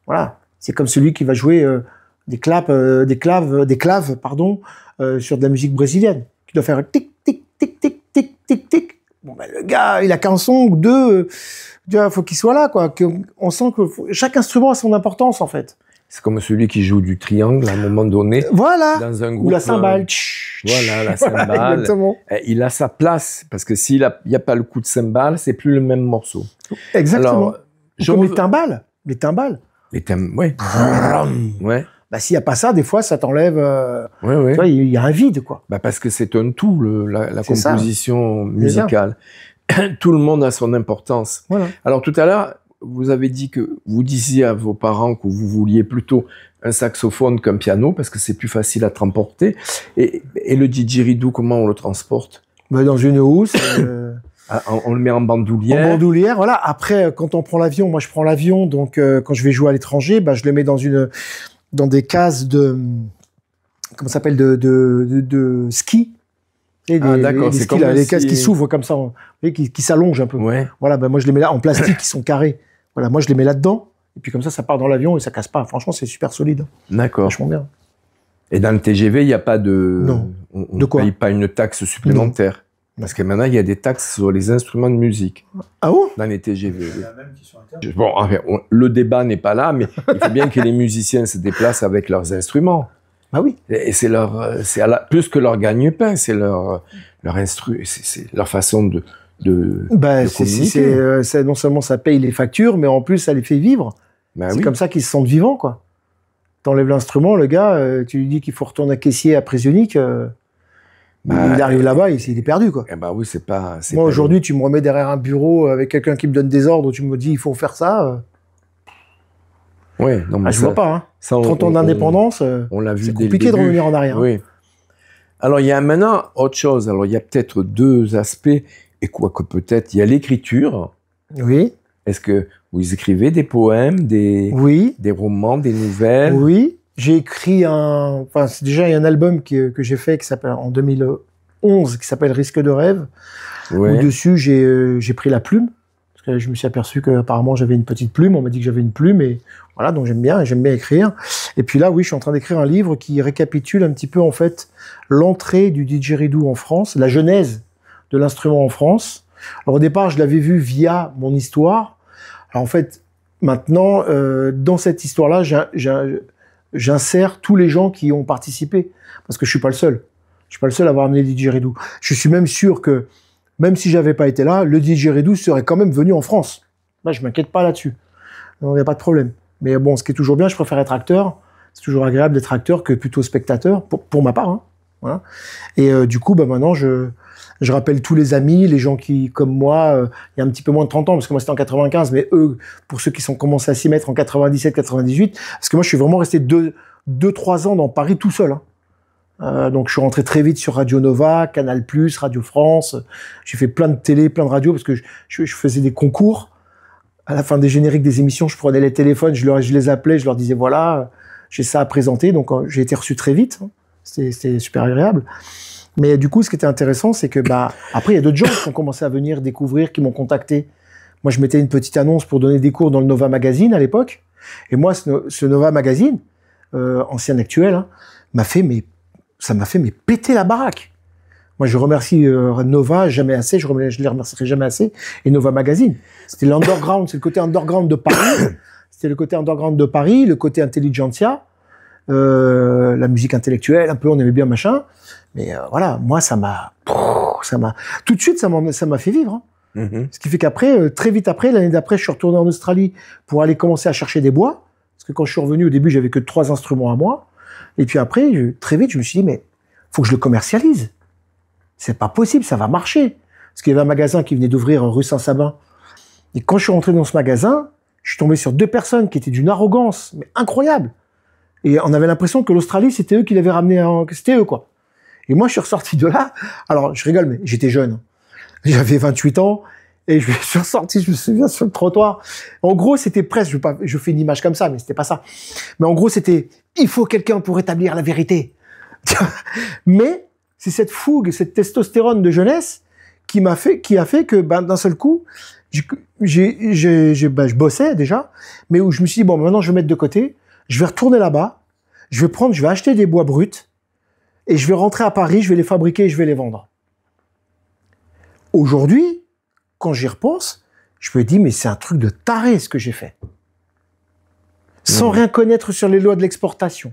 Voilà. C'est comme celui qui va jouer euh, des claves, euh, des claves, des claves, pardon, euh, sur de la musique brésilienne, qui doit faire un tic, tic, tic, tic, tic, tic, tic. Bon, ben, le gars, il a qu'un son ou deux. il faut qu'il soit là, quoi. on sent que chaque instrument a son importance, en fait. C'est comme celui qui joue du triangle à un moment donné. Euh, voilà. Dans un Ou la cymbale. Euh, voilà, la cymbale. exactement. Il a sa place parce que s'il n'y a, pas le coup de cymbale, c'est plus le même morceau. Exactement. comme les timbales. Les timbales. Les timbales, ouais. ouais. Bah, s'il n'y a pas ça, des fois, ça t'enlève. Euh, ouais, ouais. il y a un vide, quoi. Bah, parce que c'est un tout, la, composition musicale. tout le monde a son importance. Voilà. Alors, tout à l'heure, vous avez dit que vous disiez à vos parents que vous vouliez plutôt un saxophone qu'un piano parce que c'est plus facile à transporter. Et, et le didgeridoo, comment on le transporte ben, Dans une housse. Euh, ah, on, le met en bandoulière. En bandoulière, voilà. Après, euh, quand on prend l'avion, moi je prends l'avion, donc euh, quand je vais jouer à l'étranger, ben, je le mets dans une dans des cases de comment s'appelle de, de, ski. ah, d'accord, les cases qui s'ouvrent comme ça, qui, s'allongent un peu. Voilà, ben, moi je les mets là en plastique, qui sont carrés. Voilà, moi je les mets là-dedans, et puis comme ça, ça part dans l'avion et ça casse pas. Franchement, c'est super solide. Hein. D'accord. Et dans le TGV, il n'y a pas de. Non. On ne paye pas une taxe supplémentaire. Parce que maintenant, il y a des taxes sur les instruments de musique. Ah bon Dans les TGV. Il y a même qui sont bon, le débat n'est pas là, mais il faut bien que les musiciens se déplacent avec leurs instruments. Ah oui. Et c'est leur, euh, c'est plus que leur gagne-pain, c'est leur, euh, leur instru, c'est leur façon de, de, bah, euh, c'est, non seulement ça paye les factures, mais en plus ça les fait vivre. Bah c'est comme ça qu'ils se sentent vivants, quoi. T'enlèves l'instrument, le gars, euh, tu lui dis qu'il faut retourner à caissier à Prisionique, euh, bah, il arrive là-bas, il, est perdu, quoi. bah oui, c'est pas. Moi aujourd'hui, tu me remets derrière un bureau avec quelqu'un qui me donne des ordres, tu me dis il faut faire ça. Ouais, non, ah, mais je vois pas. Hein. on, 30 ans d'indépendance, c'est compliqué de revenir en arrière. Hein. Oui. Alors, il y a maintenant autre chose. Alors, il y a peut-être deux aspects et quoique peut-être, il y a l'écriture. Oui. Est-ce que vous écrivez des poèmes, des, des romans, des nouvelles Oui. J'ai écrit un. Enfin, déjà, il y a un album que, j'ai fait qui s'appelle en 2011 qui s'appelle Risque de rêve. ». dessus, euh, j'ai pris la plume. Parce que je me suis aperçu qu'apparemment, j'avais une petite plume. On m'a dit que j'avais une plume. Et voilà, donc j'aime bien. J'aime bien écrire. Et puis là, oui, je suis en train d'écrire un livre qui récapitule un petit peu, en fait, l'entrée du didgeridoo en France, la genèse de l'instrument en France. Alors au départ, je l'avais vu via mon histoire. Alors en fait, maintenant, euh, dans cette histoire-là, j'insère tous les gens qui ont participé, parce que je suis pas le seul. Je suis pas le seul à avoir amené didgeridoo. Je suis même sûr que même si j'avais pas été là, le didgeridoo serait quand même venu en France. Là, je m'inquiète pas là-dessus. Il n'y a pas de problème. Mais bon, ce qui est toujours bien, je préfère être acteur. C'est toujours agréable d'être acteur que plutôt spectateur, pour, ma part. Hein. Et euh, du coup, bah, maintenant, je, je rappelle tous les amis, les gens qui, comme moi, euh, il y a un petit peu moins de 30 ans, parce que moi c'était en 95, mais eux, pour ceux qui sont commencés à s'y mettre en 97, 98, parce que moi je suis vraiment resté 2-3 deux, trois ans dans Paris tout seul. Hein. Euh, donc je suis rentré très vite sur Radio Nova, Canal+, Plus, Radio France. J'ai fait plein de télé, plein de radio, parce que je, faisais des concours à la fin des génériques des émissions, je prenais les téléphones, je, je les appelais, je leur disais voilà, j'ai ça à présenter. Donc euh, j'ai été reçu très vite. Hein. C'était super agréable. Mais du coup, ce qui était intéressant, c'est que bah, après, il y a d'autres gens qui ont commencé à venir découvrir, qui m'ont contacté. Moi, je mettais une petite annonce pour donner des cours dans le Nova Magazine à l'époque. Et moi, ce, Nova Magazine, euh, ancien actuel, hein, m'a fait mais ça m'a fait mais péter la baraque. Moi, je remercie euh, Nova jamais assez. Je, ne les remercierai jamais assez. Et Nova Magazine, c'était l'underground, c'est le côté underground de Paris. C'était le côté underground de Paris, le côté intelligentsia, euh, la musique intellectuelle, un peu, on aimait bien machin. Mais euh, voilà, moi, ça m'a, ça m'a, tout de suite, ça m'a, ça m'a fait vivre. Hein. Mm-hmm. Ce qui fait qu'après, euh, très vite après, l'année d'après, je suis retourné en Australie pour aller commencer à chercher des bois. Parce que quand je suis revenu, au début, j'avais que trois instruments à moi. Et puis après, très vite, je me suis dit, mais faut que je le commercialise. C'est pas possible, ça va marcher. Parce qu'il y avait un magasin qui venait d'ouvrir euh, rue Saint-Sabin. Et quand je suis rentré dans ce magasin, je suis tombé sur deux personnes qui étaient d'une arrogance mais incroyable. Et on avait l'impression que l'Australie, c'était eux qui l'avaient ramené, c'était eux quoi. Et moi, je suis ressorti de là. Alors, je rigole, mais j'étais jeune. J'avais 28 ans. Et je suis ressorti, je me souviens, sur le trottoir. En gros, c'était presque, je, pas, je fais une image comme ça, mais c'était pas ça. Mais en gros, c'était, il faut quelqu'un pour établir la vérité. mais c'est cette fougue, cette testostérone de jeunesse qui m'a fait, qui a fait que, ben, d'un seul coup, j'ai, j'ai, ben, je bossais déjà, mais où je me suis dit, bon, ben, maintenant, je vais mettre de côté, je vais retourner là-bas, je vais prendre, je vais acheter des bois bruts, et je vais rentrer à Paris, je vais les fabriquer et je vais les vendre. Aujourd'hui, quand j'y repense, je me dis, mais c'est un truc de taré ce que j'ai fait. Sans mmh. rien connaître sur les lois de l'exportation.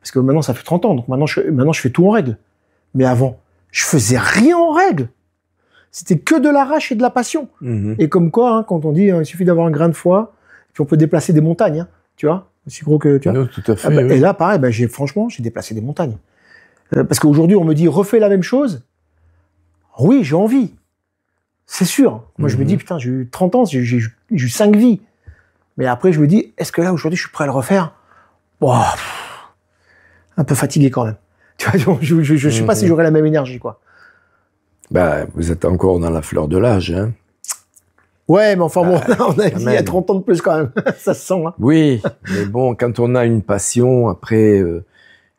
Parce que maintenant, ça fait 30 ans, donc maintenant je, maintenant, je fais tout en règle. Mais avant, je faisais rien en règle. C'était que de l'arrache et de la passion. Mmh. Et comme quoi, hein, quand on dit, hein, il suffit d'avoir un grain de foi, puis on peut déplacer des montagnes, hein. tu vois, aussi gros que, tu vois. Ah bah, et là, pareil, bah, j'ai, franchement, j'ai déplacé des montagnes. Euh, parce qu'aujourd'hui, on me dit, refais la même chose. Oui, j'ai envie. C'est sûr. Moi, je me mhm. dis, putain, j'ai eu 30 ans, j'ai eu 5 vies. Mais après, je me dis, est-ce que là, aujourd'hui, je suis prêt à le refaire Un peu fatigué quand même. je ne sais pas si mhm. j'aurai la même énergie, quoi. Bah, vous êtes encore dans la fleur de l'âge, hein Ouais, mais enfin, bon, ah, on a il 30 ans de plus quand même. ça se sent, hein. Oui, mais bon, quand on a une passion, après, euh,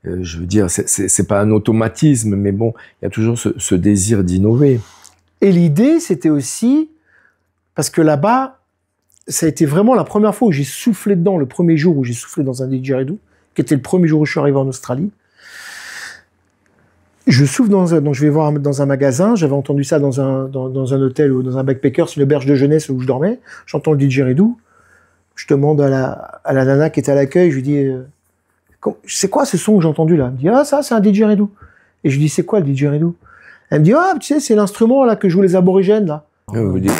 euh, je veux dire, c'est pas un automatisme, mais bon, il y a toujours ce, désir d'innover. Et l'idée, c'était aussi, parce que là-bas, ça a été vraiment la première fois où j'ai soufflé dedans, le premier jour où j'ai soufflé dans un didgeridoo, qui était le premier jour où je suis arrivé en Australie. Je souffle dans un, donc je vais voir dans un magasin, j'avais entendu ça dans un, dans, un hôtel ou dans un backpacker, c'est berge de jeunesse où je dormais, j'entends le didgeridoo, je demande à la, à la nana qui était à l'accueil, je lui dis... Euh, c'est quoi ce son que j'ai entendu là Elle me dit, ah, ça, c'est un didgeridoo. Et je lui dis, c'est quoi le didgeridoo Elle me dit, ah, tu sais, c'est l'instrument là que jouent les aborigènes là. alors ah,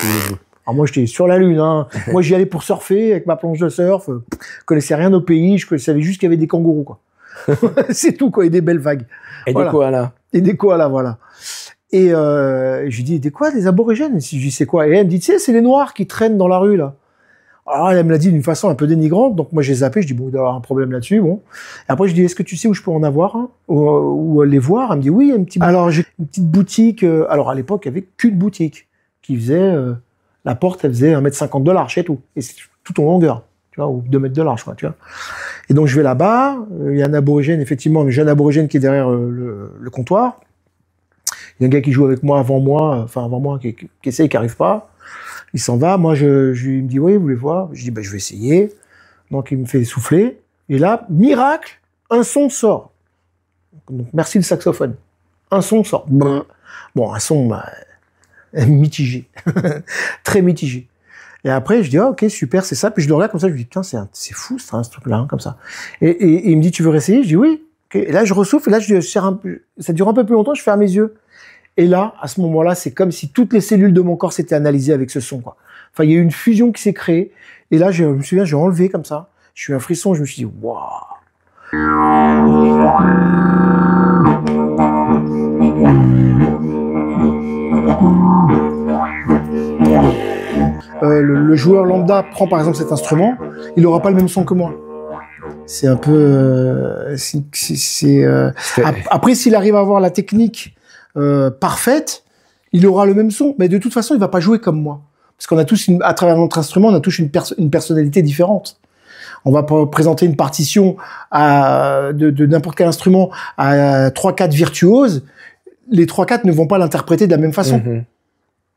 ah, moi j'étais sur la lune, hein. moi j'y allais pour surfer avec ma planche de surf, je connaissais rien au pays, je savais juste qu'il y avait des kangourous quoi. c'est tout quoi, et des belles vagues. Et des koalas. Et des là voilà. Et euh, je lui dis, des quoi, des aborigènes Je lui quoi Et elle me dit, tu sais, c'est les noirs qui traînent dans la rue là. Alors ah, elle me l'a dit d'une façon un peu dénigrante, donc moi j'ai zappé, je dis bon, il doit y avoir un problème là-dessus, bon. Et après je dis est-ce que tu sais où je peux en avoir ou, les voir Elle me dit oui, une petite. Alors j'ai une petite boutique. Euh, alors à l'époque il n'y avait qu'une boutique qui faisait euh, la porte, elle faisait 1m50 de large et tout, et c'est tout en longueur, tu vois, ou 2 mètres de large, quoi, tu vois. Et donc je vais là-bas, euh, il y a un aborigène effectivement, un jeune aborigène qui est derrière le, comptoir. Il y a un gars qui joue avec moi avant moi, enfin avant moi, qui, qui essaye, qui n'arrive pas. Il s'en va. Moi, je, je, il me dit, oui, vous voulez voir Je dis, ben, je vais essayer. Donc, il me fait souffler. Et là, miracle, un son sort. merci le saxophone. Un son sort. Bon, un son bah, mitigé. Très mitigé. Et après, je dis, ah, ok, super, c'est ça. Puis je le regarde comme ça, je lui dis, putain, c'est fou ce, truc-là, hein, comme ça. Et, il me dit, tu veux réessayer Je dis, oui. Et là, je ressouffle, et là, je, ça dure un peu plus longtemps, je ferme mes yeux. Et là, à ce moment-là, c'est comme si toutes les cellules de mon corps s'étaient analysées avec ce son. Quoi. Enfin, il y a eu une fusion qui s'est créée. Et là, je me souviens, j'ai enlevé comme ça. Je suis un frisson. Je me suis dit, waouh. Euh, le, joueur lambda prend par exemple cet instrument, il n'aura pas le même son que moi. C'est un peu. Euh, euh, après, s'il arrive à avoir la technique euh, parfaite, il aura le même son. Mais de toute façon, il va pas jouer comme moi. Parce qu'on a tous, à travers notre instrument, on a tous une, une personnalité différente. On va présenter une partition à, de, n'importe quel instrument à 3-4 virtuoses. Les 3-4 ne vont pas l'interpréter de la même façon. Mhm.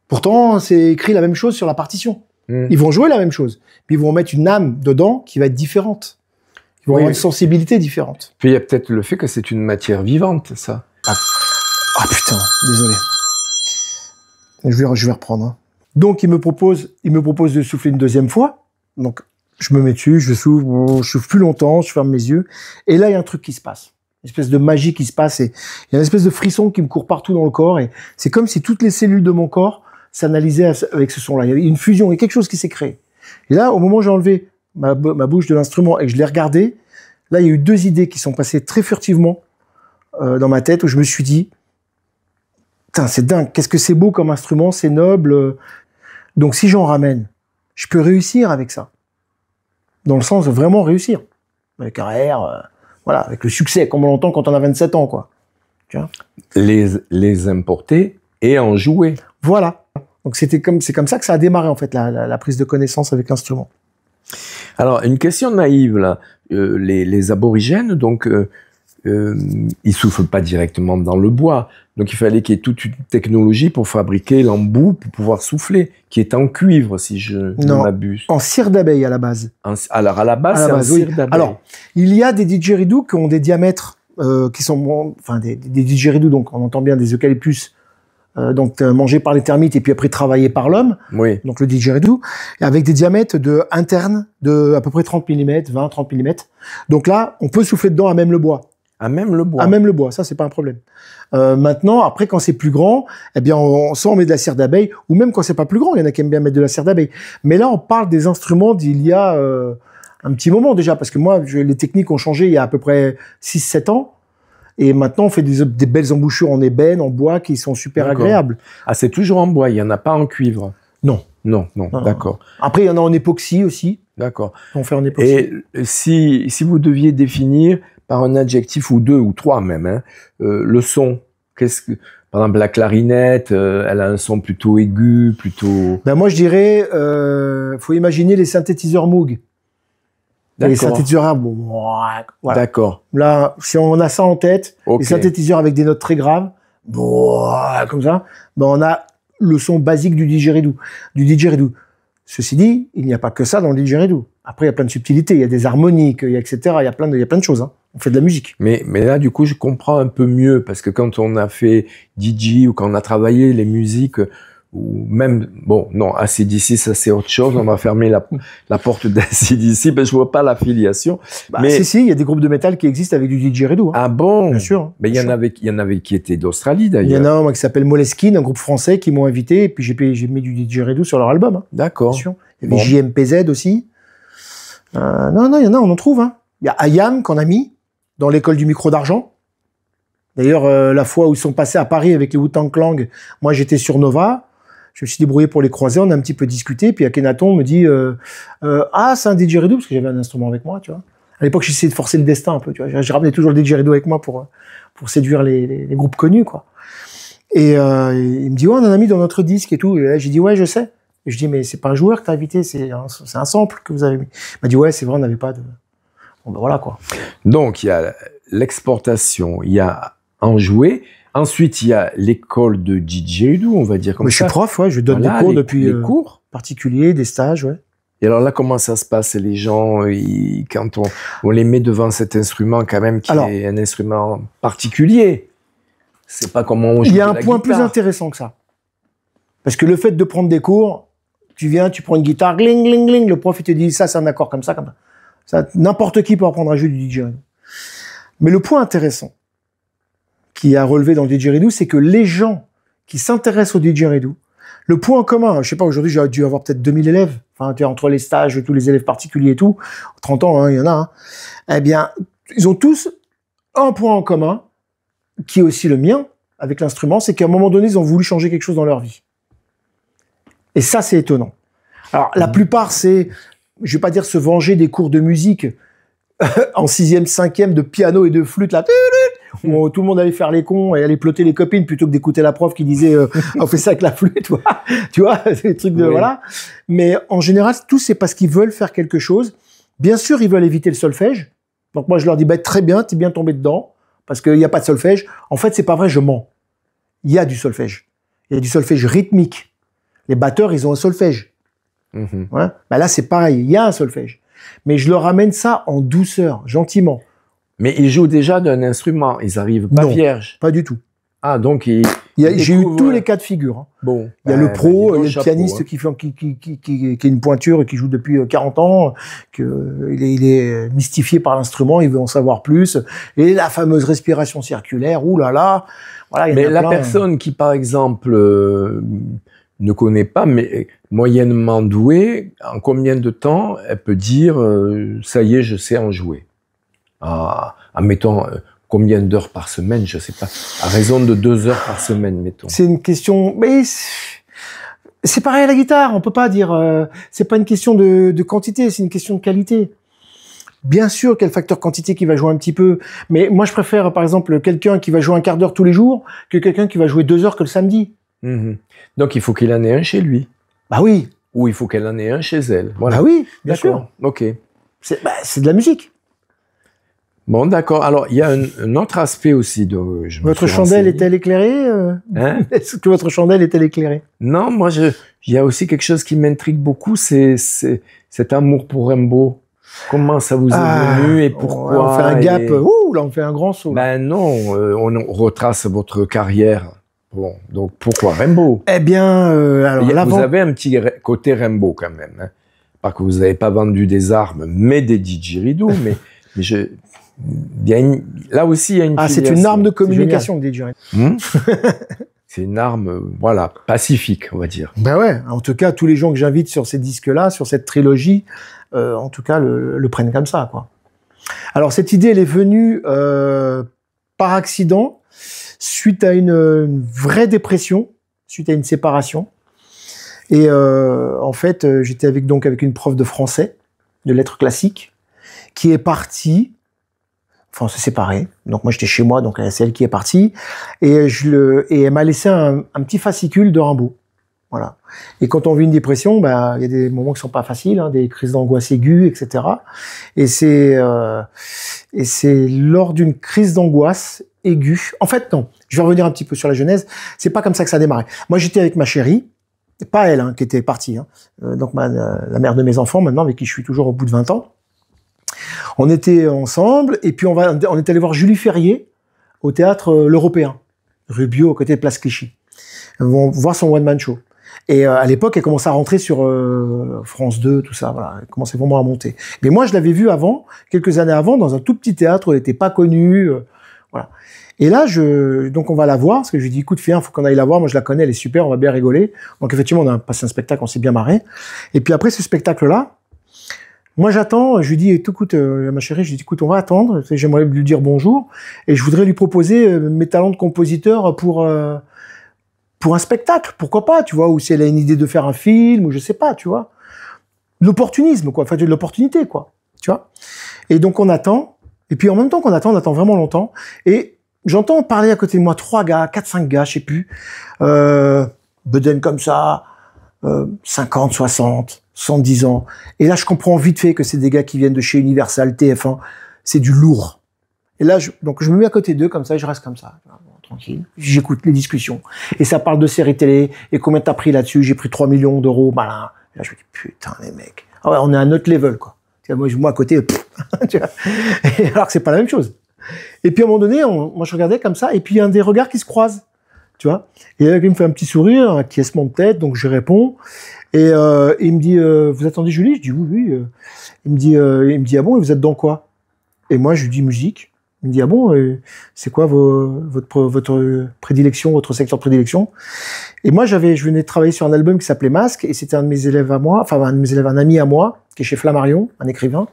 Pourtant, c'est écrit la même chose sur la partition. Mhm. Ils vont jouer la même chose, mais ils vont mettre une âme dedans qui va être différente. Ils vont avoir une sensibilité différente. Puis il y a peut-être le fait que c'est une matière vivante, ça. Ah. Ah putain, désolé. Je vais, je vais reprendre. Hein. Donc il me propose, il me propose de souffler une deuxième fois. Donc je me mets dessus, je souffle, je souffle plus longtemps, je ferme mes yeux. Et là il y a un truc qui se passe, une espèce de magie qui se passe et il y a une espèce de frisson qui me court partout dans le corps et c'est comme si toutes les cellules de mon corps s'analysaient avec ce son-là. Il y a une fusion, il y a quelque chose qui s'est créé. Et là au moment où j'ai enlevé ma, ma bouche de l'instrument et que je l'ai regardé, là il y a eu deux idées qui sont passées très furtivement euh, dans ma tête où je me suis dit Putain, c'est dingue. Qu'est-ce que c'est beau comme instrument, c'est noble. Donc si j'en ramène, je peux réussir avec ça. Dans le sens de vraiment réussir. Avec carrière, euh, voilà, avec le succès, comme on l'entend quand on a 27 ans, quoi. les, les importer et en jouer. Voilà. Donc c'était comme, c'est comme ça que ça a démarré, en fait, la, prise de connaissance avec l'instrument. Alors, une question naïve, là. Euh, les, aborigènes, donc, euh, euh, il souffle pas directement dans le bois. Donc il fallait qu'il y ait toute une technologie pour fabriquer l'embout pour pouvoir souffler, qui est en cuivre si je ne m'abuse. En cire d'abeille à la base. alors à la base, c'est en cire d'abeille. Alors il y a des didgeridoo qui ont des diamètres euh, qui sont enfin des, des didgeridoo, donc on entend bien des eucalyptus. Euh, donc euh, mangés par les termites et puis après travaillés par l'homme, oui. donc le didgeridoo, avec des diamètres de internes de à peu près 30 mm, 20-30 mm. Donc là, on peut souffler dedans à même le bois. À même le bois. À même le bois, ça c'est pas un problème. Euh, maintenant, après quand c'est plus grand, eh bien, on, soit on met de la cire d'abeille, ou même quand c'est pas plus grand, il y en a qui aiment bien mettre de la cire d'abeille. Mais là, on parle des instruments d'il y a euh, un petit moment déjà, parce que moi, les techniques ont changé il y a à peu près 6-7 ans. Et maintenant, on fait des, des, belles embouchures en ébène, en bois, qui sont super agréables. Ah, c'est toujours en bois, il n'y en a pas en cuivre Non. Non, non, d'accord. Après, il y en a en époxy aussi. D'accord. On fait en époxy. Et si, si vous deviez définir, par un adjectif ou deux ou trois même. Hein. Euh, le son, qu'est-ce que par exemple la clarinette, euh, elle a un son plutôt aigu, plutôt. Ben moi je dirais, euh, faut imaginer les synthétiseurs Moog. Les synthétiseurs D'accord. Là, si on a ça en tête, les synthétiseurs avec des notes très graves, bon comme ça, ben on a le son basique du didgeridoo, du didgeridoo. Ceci dit, il n'y a pas que ça dans le didgeridoo. Après, il y a plein de subtilités, il y a des harmoniques, etc. Il y a plein de, il y plein de choses. Hein on fait de la musique. Mais, mais là, du coup, je comprends un peu mieux parce que quand on a fait DJ ou quand on a travaillé les musiques, ou même, bon, non, ACDC, ça c'est autre chose, on va fermer la, la porte d'ACDC, parce que je vois pas l'affiliation. Bah, mais si, si, il y a des groupes de métal qui existent avec du DJ Redou. Hein. Ah bon Bien sûr. Mais il y, en avait, y en avait qui étaient d'Australie d'ailleurs. Il y en a un qui s'appelle Moleskine, un groupe français qui m'ont invité, et puis j'ai mis du DJ Redou sur leur album. Hein. D'accord. Il y avait JMPZ aussi. Euh, non, non, il y en a, on en trouve. Hein. Il y a Ayam qu'on a mis dans l'école du micro d'argent. D'ailleurs, euh, la fois où ils sont passés à Paris avec les Wu-Tang moi j'étais sur Nova. Je me suis débrouillé pour les croiser, on a un petit peu discuté. Puis Akhenaton me dit euh, euh, Ah, c'est un didgeridoo, parce que j'avais un instrument avec moi, tu vois. À l'époque, j'essayais de forcer le destin un peu, tu vois. Je ramenais toujours le didgeridoo avec moi pour, pour séduire les, groupes connus, quoi. Et il me dit Ouais, on en a mis dans notre disque et tout. Et là, j'ai dit Ouais, je sais. je dis Mais c'est pas un joueur que t'as invité, c'est un, un sample que vous avez mis. Il m'a dit Ouais, c'est vrai, on n'avait pas de. Ben, voilà quoi. Donc il y a l'exportation, il y a en jouer. Ensuite, il y a l'école de Didgeridoo, on va dire comme Mais ça. Je suis prof, ouais, je donne des cours depuis. Des euh, cours particuliers, des stages, ouais. Et alors là, comment ça se passe Les gens, quand on, on, les met devant cet instrument, quand même, qui est un instrument particulier, c'est pas comment on joue. Il y a un point plus intéressant que ça. Parce que le fait de prendre des cours, tu viens, tu prends une guitare, gling, gling, gling, le prof, il te dit ça, c'est un accord comme ça, comme ça. N'importe qui peut apprendre à jouer du didgeridoo. Mais le point intéressant qui a relevé dans le didgeridoo, c'est que les gens qui s'intéressent au didgeridoo, le point en commun, je sais pas, aujourd'hui j'aurais dû avoir peut-être 2000 élèves, entre les stages, tous les élèves particuliers et tout, 30 ans, hein, il y en a, et hein. eh bien, ils ont tous un point en commun, qui est aussi le mien, avec l'instrument, c'est qu'à un moment donné, ils ont voulu changer quelque chose dans leur vie. Et ça, c'est étonnant. Alors, la mmh. plupart, c'est je vais pas dire se venger des cours de musique en sixième, cinquième, de piano et de flûte, là, où tout le monde allait faire les cons et aller ploter les copines plutôt que d'écouter la prof qui disait euh, on fait ça avec la flûte, tu vois, de voilà. Mais en général, tout c'est parce qu'ils veulent faire quelque chose. Bien sûr, ils veulent éviter le solfège. Donc moi, je leur dis bah, très bien, tu es bien tombé dedans parce qu'il n'y a pas de solfège. En fait, c'est pas vrai, je mens. Il y a du solfège. Il y a du solfège rythmique. Les batteurs, ils ont un solfège. Mhm. Bah là, c'est pareil, il y a un solfège. Mais je leur ramène ça en douceur, gentiment. Mais ils jouent déjà d'un instrument, ils arrivent pas vierges. Pas du tout. Ah, donc j'ai eu tous euh, les cas de figure. Hein. Bon. Il y a bah, le pro, bah, le pianiste hein. qui, fait, qui, qui, qui, qui, est une pointure et qui joue depuis 40 euh, ans, que, il, est, mystifié par l'instrument, il veut en savoir plus. Et la fameuse respiration circulaire, oulala. voilà, il Mais la personne qui, par exemple, euh, ne connaît pas, mais moyennement douée, en combien de temps elle peut dire euh, ça y est, je sais en jouer En mettant euh, combien d'heures par semaine, je ne sais pas, à raison de deux heures par semaine, mettons. C'est une question. Mais c'est pareil à la guitare, on peut pas dire. Euh, c'est pas une question de, de quantité, c'est une question de qualité. Bien sûr, quel facteur quantité qui va jouer un petit peu, mais moi je préfère par exemple quelqu'un qui va jouer un quart d'heure tous les jours que quelqu'un qui va jouer deux heures que le samedi. Mhm. Donc il faut qu'il en ait un chez lui. Bah oui. Ou il faut qu'elle en ait un chez elle. Voilà. Bah oui, bien sûr. Ok. Bah, c'est de la musique. Bon, d'accord. Alors, il y a un, autre aspect aussi. De, votre chandelle est-elle éclairée euh? hein? Est-ce que votre chandelle est-elle éclairée Non, moi, il y a aussi quelque chose qui m'intrigue beaucoup, c'est cet amour pour Rimbaud. Comment ça vous est ah, venu et pourquoi On fait un gap. Ouh, là, on fait un grand saut. Ben non, euh, on retrace votre carrière Bon, donc pourquoi Rainbow Eh bien, euh, alors Vous avez un petit côté Rainbow quand même. Hein. Pas que vous n'avez pas vendu des armes, mais des didgeridoo. mais, mais je, là aussi, il y a une. Ah, c'est une arme de communication, le didgeridoo. Hmm c'est une arme, voilà, pacifique, on va dire. Ben ouais. En tout cas, tous les gens que j'invite sur ces disques-là, sur cette trilogie, euh, en tout cas, le, prennent comme ça, quoi. Alors cette idée, elle est venue euh, par accident suite à une, vraie dépression, suite à une séparation. Et euh, en fait, euh, j'étais avec donc avec une prof de français, de lettres classiques, qui est partie. Enfin, se séparer Donc moi, j'étais chez moi, donc c'est elle qui est partie. Et je le, et elle m'a laissé un, petit fascicule de Rimbaud. Voilà. Et quand on vit une dépression, bah, il y a des moments qui sont pas faciles, hein, des crises d'angoisse aiguë, etc. Et c'est euh, et c'est lors d'une crise d'angoisse aigu. En fait, non. Je vais revenir un petit peu sur la genèse. C'est pas comme ça que ça a démarré. Moi, j'étais avec ma chérie, pas elle hein, qui était partie, hein. euh, donc la mère de mes enfants maintenant, mais qui je suis toujours au bout de 20 ans. On était ensemble et puis on, va, on est allé voir Julie Ferrier au théâtre euh, l'Européen, Rubio, Bio, côté de Place Clichy. On voir son one-man show. Et euh, à l'époque, elle commençait à rentrer sur France 2, tout ça. Voilà, elle commençait vraiment à monter. Mais moi, je l'avais vu avant, quelques années avant, dans un tout petit théâtre. où Elle n'était pas connue. Et là, je, donc on va la voir, parce que je lui dis, écoute, il faut qu'on aille la voir, moi je la connais, elle est super, on va bien rigoler. Donc effectivement, on a passé un spectacle, on s'est bien marré. Et puis après ce spectacle-là, moi j'attends, je lui dis, écoute, euh, ma chérie, je lui dis, écoute, on va attendre, j'aimerais lui dire bonjour, et je voudrais lui proposer euh, mes talents de compositeur pour... Euh, pour un spectacle, pourquoi pas, tu vois, ou si elle a une idée de faire un film, ou je sais pas, tu vois. L'opportunisme, quoi, enfin, de l'opportunité, quoi, tu vois. Et donc on attend, et puis en même temps qu'on attend, on attend vraiment longtemps, et J'entends parler à côté de moi trois gars, quatre, cinq gars, je sais plus, euh, Beden comme ça, euh, 50, 60, 110 ans. Et là, je comprends vite fait que c'est des gars qui viennent de chez Universal, TF1, c'est du lourd. Et là, je, donc je me mets à côté d'eux comme ça, et je reste comme ça, tranquille. J'écoute les discussions. Et ça parle de séries télé, et combien t'as pris là-dessus J'ai pris 3 millions d'euros, malin. Et là, je me dis, putain, les mecs. Ah ouais, on est à un autre level, quoi. Moi, moi à côté, tu vois. Et alors que c'est pas la même chose. Et puis à un moment donné, on, moi je regardais comme ça, et puis il y a un des regards qui se croisent, tu vois. Et il me fait un petit sourire, un acquiescement de tête, donc je réponds. Et euh, il me dit, euh, vous attendez Julie Je dis oui, oui. Euh. Il me dit, euh, il me dit ah bon, et vous êtes dans quoi Et moi je lui dis musique. Il me dit ah bon, c'est quoi votre, votre prédilection, votre secteur de prédilection Et moi j'avais, je venais de travailler sur un album qui s'appelait Masque, et c'était un de mes élèves à moi, enfin un de mes élèves, un ami à moi, qui est chez Flammarion, un écrivain,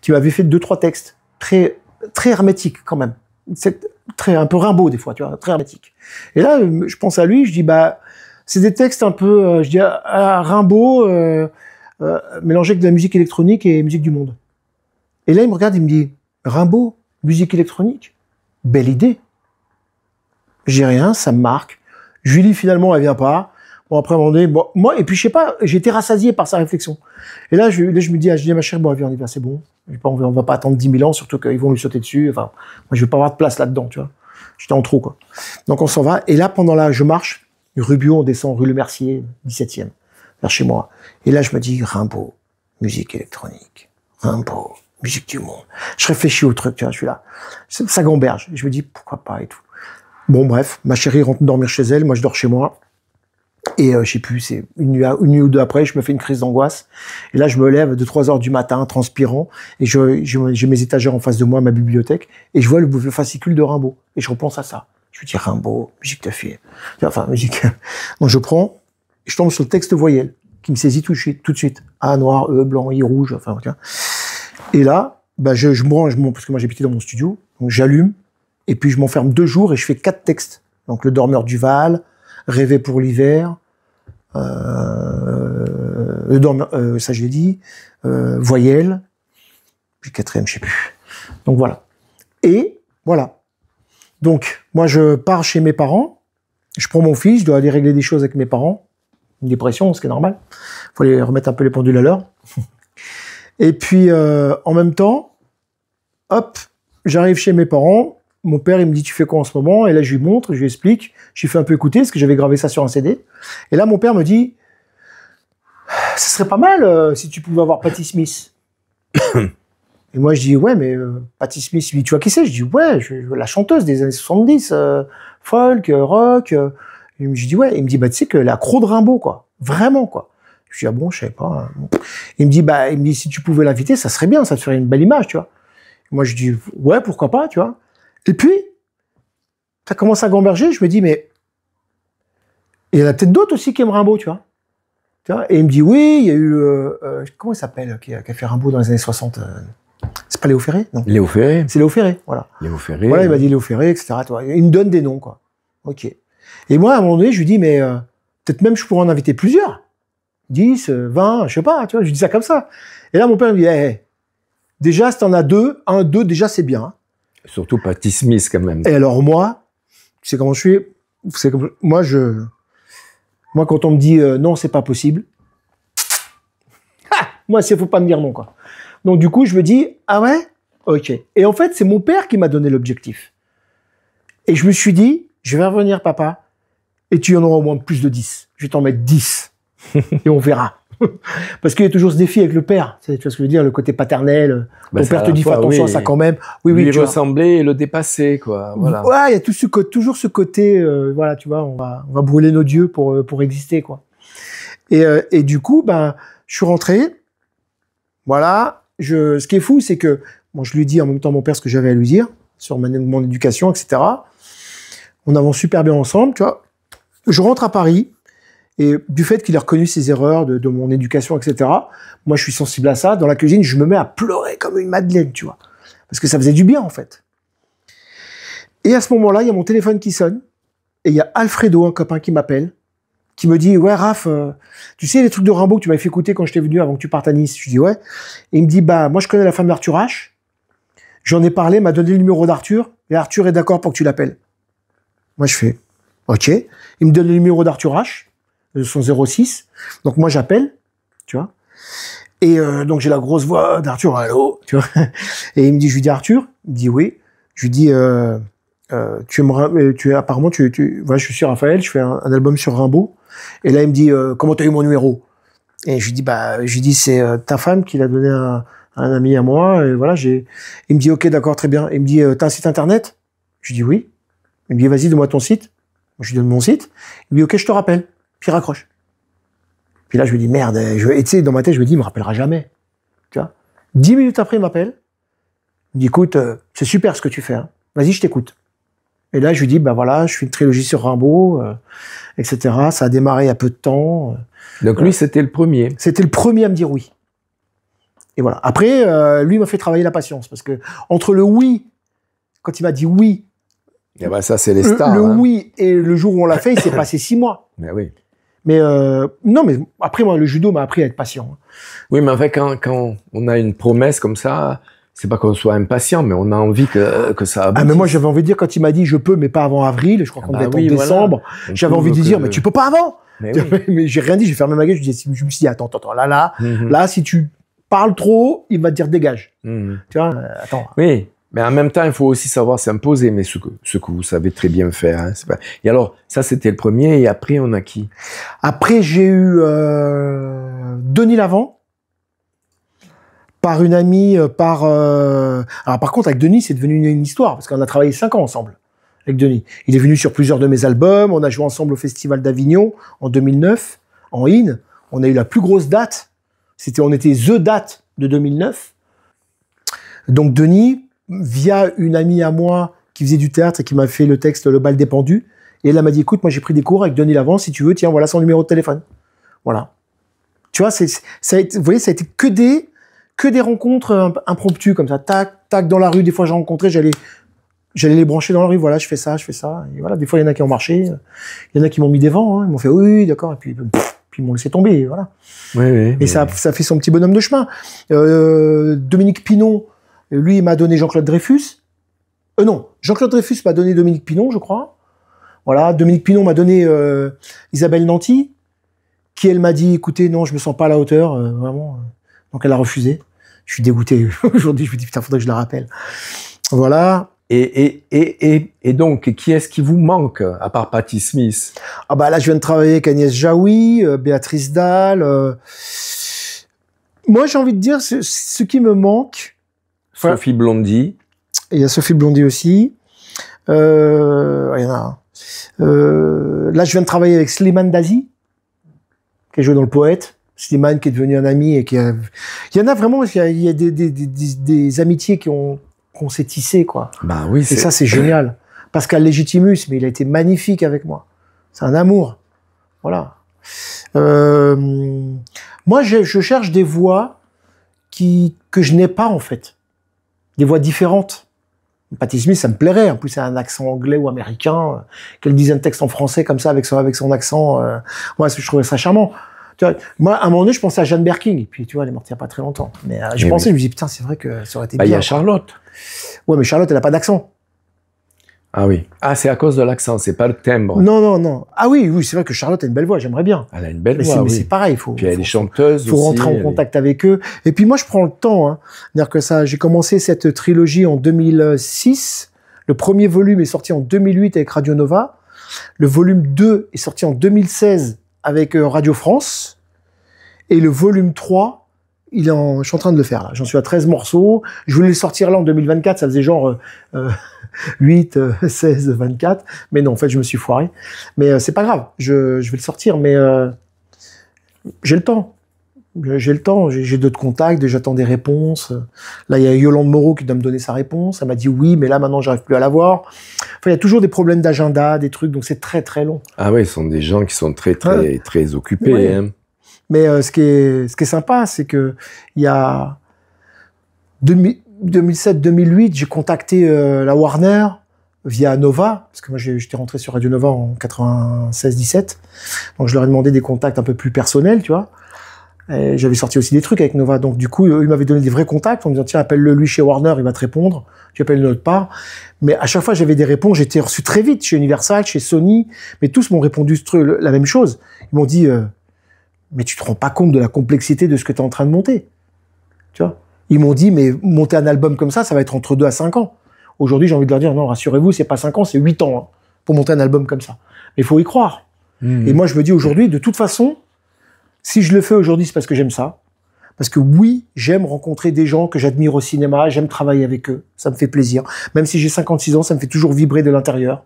qui m'avait fait deux trois textes très très hermétique quand même. C'est très un peu Rimbaud des fois, tu vois, très hermétique. Et là, euh, je pense à lui, je dis bah c'est des textes un peu, euh, je dis à, Rimbaud euh, euh avec de la musique électronique et musique du monde. Et là, il me regarde, il me dit Rimbaud, musique électronique, belle idée. J'ai rien, ça me marque. Julie finalement, elle vient pas. Bon après, on est moi et puis je sais pas, j'étais rassasié par sa réflexion. Et là, je, je me dis, ah, je dis ma chère, bon, elle vient, c'est bon. On ne va pas attendre 10 000 ans, surtout qu'ils vont lui sauter dessus. Enfin, moi, je ne vais pas avoir de place là-dedans, tu vois. J'étais en trou, quoi. Donc, on s'en va. Et là, pendant là, je marche. Rubio, on descend rue Le Mercier, 17e, vers chez moi. Et là, je me dis, Rimbaud, musique électronique. Rimbaud, musique du monde. Je réfléchis au truc, tu vois, je suis là. Ça gamberge. Je me dis, pourquoi pas et tout. Bon, bref, ma chérie rentre dormir chez elle. Moi, je dors chez moi. Et je euh, je sais plus, c'est une nuit, une ou deux après, je me fais une crise d'angoisse. Et là, je me lève de 3 heures du matin, transpirant, et j'ai je, mes étagères en face de moi, ma bibliothèque, et je vois le, fascicule de Rimbaud. Et je repense à ça. Je me dis Rimbaud, musique de film. Enfin, musique. Donc je prends, je tombe sur le texte voyelle, qui me saisit tout de suite. A, noir, E, blanc, I, rouge, enfin, tiens. Et là, bah, je, je me parce que moi j'habitais dans mon studio, donc j'allume, et puis je m'enferme deux jours et je fais quatre textes. Donc Le Dormeur du Val, Rêver pour l'hiver, euh, je euh, euh, ça dit, euh, voyelle, puis quatrième, je sais plus. Donc voilà. Et voilà. Donc moi je pars chez mes parents, je prends mon fils, je dois aller régler des choses avec mes parents, une dépression, ce qui est normal. Faut aller remettre un peu les pendules à l'heure. Et puis euh, en même temps, hop, j'arrive chez mes parents, mon père, il me dit, tu fais quoi en ce moment Et là, je lui montre, je lui explique, je lui fais un peu écouter, parce que j'avais gravé ça sur un CD. Et là, mon père me dit, Ce serait pas mal euh, si tu pouvais avoir Patti Smith. Et moi, je dis, ouais, mais euh, Patti Smith, lui, tu vois qui c'est Je dis, ouais, la chanteuse des années 70, euh, folk, rock. Et je dis, ouais. Il me dit, bah, tu sais que la croix de Rimbaud, quoi. Vraiment, quoi. Je dis, ah bon, je savais pas. Hein. Il me dit, bah, il me dit, si tu pouvais l'inviter, ça serait bien, ça te ferait une belle image, tu vois. moi, je dis, ouais, pourquoi pas, tu vois. Et puis, ça commence à gamberger, je me dis, mais il y en a peut-être d'autres aussi qui aiment Rimbaud, tu vois. et il me dit, oui, il y a eu, euh, euh, comment il s'appelle, euh, qui, a fait Rimbaud dans les années 60 C'est pas Léo Ferré, non Léo Ferré. C'est Léo Ferré, voilà. Léo Ferré. Voilà, il m'a dit Léo Ferré, etc. Il me donne des noms, quoi. Ok. Et moi, à un moment donné, je lui dis, mais peut-être même je pourrais en inviter plusieurs. 10, 20, je sais pas, tu vois, je dis ça comme ça. Et là, mon père me dit, eh, eh, déjà, si t'en as deux, un, deux, déjà, c'est bien. Surtout t Smith, quand même. Et alors, moi, tu sais comment je suis Moi, je. Moi, quand on me dit euh, non, c'est pas possible, moi, il faut pas me dire non, quoi. Donc, du coup, je me dis ah ouais Ok. Et en fait, c'est mon père qui m'a donné l'objectif. Et je me suis dit je vais revenir, papa, et tu en auras au moins plus de 10. Je vais t'en mettre 10. et on verra. Parce qu'il y a toujours ce défi avec le père. Tu vois ce que je veux dire Le côté paternel. mon euh, bah, père te dit, fais attention à ça quand même. Oui, oui. Lui ressembler et le dépasser, quoi. Voilà. Ouais, il y a tout ce, toujours ce côté, euh, voilà, tu vois, on va, on va brûler nos dieux pour, euh, pour exister, quoi. Et, et du coup, ben, je suis rentré. Voilà. Je, ce qui est fou, c'est que, bon, je lui dis en même temps à mon père ce que j'avais à lui dire sur mon éducation, etc. On avance super bien ensemble, tu vois. Je rentre à Paris et du fait qu'il ait reconnu ses erreurs de, mon éducation, etc., moi, je suis sensible à ça. Dans la cuisine, je me mets à pleurer comme une madeleine, tu vois. Parce que ça faisait du bien, en fait. Et à ce moment-là, il y a mon téléphone qui sonne. Et il y a Alfredo, un copain, qui m'appelle, qui me dit Ouais, Raph, euh, tu sais les trucs de Rimbaud que tu m'avais fait écouter quand je t'ai venu avant que tu partes à Nice Je dis Ouais. Et il me dit Bah, moi, je connais la femme d'Arthur H. J'en ai parlé, m'a donné le numéro d'Arthur. Et Arthur est d'accord pour que tu l'appelles. Moi, je fais OK. Il me donne le numéro d'Arthur H. Euh, son 06. Donc moi j'appelle, tu vois. Et euh, donc j'ai la grosse voix d'Arthur, allô, tu vois. Et il me dit, je lui dis Arthur, il me dit oui. Je lui dis, euh, tu es apparemment tu, tu, voilà, je suis Raphaël, je fais un, album sur Rimbaud. Et là il me dit, comment as eu mon numéro Et je lui dis, bah, je lui dis c'est ta femme qui l'a donné à, un ami à moi. Et voilà, j'ai. Il me dit, ok, d'accord, très bien. Il me dit, t'as un site internet Je lui dis oui. Il me dit, vas-y, donne-moi ton site. Je lui donne mon site. Il me dit, ok, je te rappelle. Puis raccroche. Puis là, je lui dis, merde, eh, je... et tu sais, dans ma tête, je me dis, il me rappellera jamais. Tu vois Dix minutes après, il m'appelle. Il me dit, écoute, euh, c'est super ce que tu fais. Hein. Vas-y, je t'écoute. Et là, je lui dis, ben voilà, je fais une trilogie sur Rimbaud, euh, etc. Ça a démarré il a peu de temps. Euh. Donc lui, c'était le premier. C'était le premier à me dire oui. Et voilà. Après, lui m'a fait travailler la patience parce que entre le oui, quand il m'a dit oui, et eh ben, ça c'est les stars. Le, hein. oui et le jour où on l'a fait, il s'est passé six mois. Mais oui. Mais euh, non, mais après, moi, le judo m'a appris à être patient. Oui, mais en fait, quand, on a une promesse comme ça, c'est pas qu'on soit impatient, mais on a envie que, que ça Ah, mais moi, j'avais envie de dire, quand il m'a dit je peux, mais pas avant avril, je crois qu'on ah bah en décembre, j'avais envie de dire, mais tu peux pas avant! Mais, oui. mais j'ai rien dit, j'ai fermé ma gueule, je, me suis dit, attends, attends, là, là, mhm. là, si tu parles trop, il va te dire dégage. Mhm. Tu vois, euh, attends. Oui, mais en même temps, il faut aussi savoir s'imposer, mais ce que, vous savez très bien faire. Hein. Et alors, ça, c'était le premier, et après, on a qui Après, j'ai eu euh, Denis Lavant, par une amie, euh, par... Euh, alors, par contre, avec Denis, c'est devenu une histoire, parce qu'on a travaillé cinq ans ensemble, avec Denis. Il est venu sur plusieurs de mes albums, on a joué ensemble au Festival d'Avignon, en 2009, en IN. On a eu la plus grosse date, c'était, on était The Date de 2009. Donc, Denis via une amie à moi qui faisait du théâtre et qui m'a fait le texte Le bal dépendu. Et elle m'a dit, écoute, moi j'ai pris des cours avec Denis Lavant, si tu veux, tiens, voilà son numéro de téléphone. Voilà. Tu vois, c'est, ça a été, vous voyez, ça a été que des, que des rencontres impromptues comme ça. Tac, tac, dans la rue, des fois j'ai rencontré, j'allais, j'allais les brancher dans la rue, voilà, je fais ça, je fais ça. Et voilà, des fois il y en a qui ont marché, il y en a qui m'ont mis des vents, hein. ils m'ont fait, oui, d'accord, et puis, puis ils m'ont laissé tomber, voilà. Oui, et ça, ça fait son petit bonhomme de chemin. Euh, Dominique Pinon, lui, il m'a donné Jean-Claude Dreyfus. Euh, non, Jean-Claude Dreyfus m'a donné Dominique Pinon, je crois. Voilà, Dominique Pinon m'a donné euh, Isabelle Nanty, qui elle m'a dit, écoutez, non, je me sens pas à la hauteur, euh, vraiment. Donc elle a refusé. Je suis dégoûté. Aujourd'hui, je me dis, putain, faudrait que je la rappelle. Voilà. Et, et, donc, qui est-ce qui vous manque, à part Patti Smith Ah bah là, je viens de travailler avec Agnès Jaoui, Béatrice Dalle. Moi, j'ai envie de dire, ce, ce qui me manque, Sophie Blondie. Il y a Sophie Blondie aussi. Euh, il y en a Euh, là, je viens de travailler avec Slimane Dazi, qui a joué dans Le Poète. Slimane qui est devenu un ami et qui a... Il y en a vraiment, il y a, des, des, des, des, amitiés qui ont, qu'on s'est tissées, quoi. Bah oui, Et ça, c'est génial. Pascal Legitimus, mais il a été magnifique avec moi. C'est un amour. Voilà. Euh... moi, je, je, cherche des voix qui, que je n'ai pas, en fait des voix différentes. Patti ça me plairait. En plus, c'est un accent anglais ou américain. Qu'elle dise un texte en français comme ça, avec son, avec son accent. Euh, moi, je trouvais ça charmant. moi, à un moment donné, je pensais à Jeanne Berking. Et puis, tu vois, elle est morte il n'y a pas très longtemps. Mais euh, je pensais, je me dis, putain, c'est vrai que ça aurait été bien. Bah, il y a Charlotte. Ouais, mais Charlotte, elle n'a pas d'accent. Ah oui. Ah, c'est à cause de l'accent, c'est pas le timbre. Non, non, non. Ah oui, oui, c'est vrai que Charlotte a une belle voix, j'aimerais bien. Elle a une belle voix. Mais c'est pareil, faut. Puis elle est chanteuse. Faut rentrer en contact avec eux. Et puis moi, je prends le temps. Hein. dire que ça, j'ai commencé cette trilogie en 2006. Le premier volume est sorti en 2008 avec Radio Nova. Le volume 2 est sorti en 2016 avec euh, Radio France. Et le volume 3 il en, je suis en train de le faire là. J'en suis à 13 morceaux. Je voulais le sortir là en 2024. Ça faisait genre euh, euh, 8, 16, 24. Mais non, en fait, je me suis foiré. Mais euh, c'est pas grave, je, je, vais le sortir, mais euh, j'ai le temps. J'ai le temps, j'ai d'autres contacts, j'attends des réponses. Là, il y a Yolande Moreau qui doit me donner sa réponse. Elle m'a dit oui, mais là, maintenant, j'arrive plus à la voir. il y a toujours des problèmes d'agenda, des trucs, donc c'est très, très long. Ah oui, ce sont des gens qui sont très, très, très occupés. Hein. Mais euh, ce, qui est, ce qui est sympa, c'est que il y a 2007-2008, j'ai contacté euh, la Warner via Nova, parce que moi j'étais rentré sur Radio Nova en 96-17, donc je leur ai demandé des contacts un peu plus personnels, tu vois. J'avais sorti aussi des trucs avec Nova, donc du coup ils m'avaient donné des vrais contacts en me disant tiens appelle-le lui chez Warner, il va te répondre. Tu appelles de notre part, mais à chaque fois j'avais des réponses, j'étais reçu très vite chez Universal, chez Sony, mais tous m'ont répondu la même chose. Ils m'ont dit euh, mais tu te rends pas compte de la complexité de ce que tu es en train de monter, tu vois. Ils m'ont dit, mais monter un album comme ça, ça va être entre 2 à 5 ans. Aujourd'hui, j'ai envie de leur dire, non, rassurez-vous, c'est pas 5 ans, c'est 8 ans hein, pour monter un album comme ça. Mais il faut y croire. Hmm. Et moi, je me dis aujourd'hui, de toute façon, si je le fais aujourd'hui, c'est parce que j'aime ça. Parce que oui, j'aime rencontrer des gens que j'admire au cinéma, j'aime travailler avec eux, ça me fait plaisir. Même si j'ai 56 ans, ça me fait toujours vibrer de l'intérieur.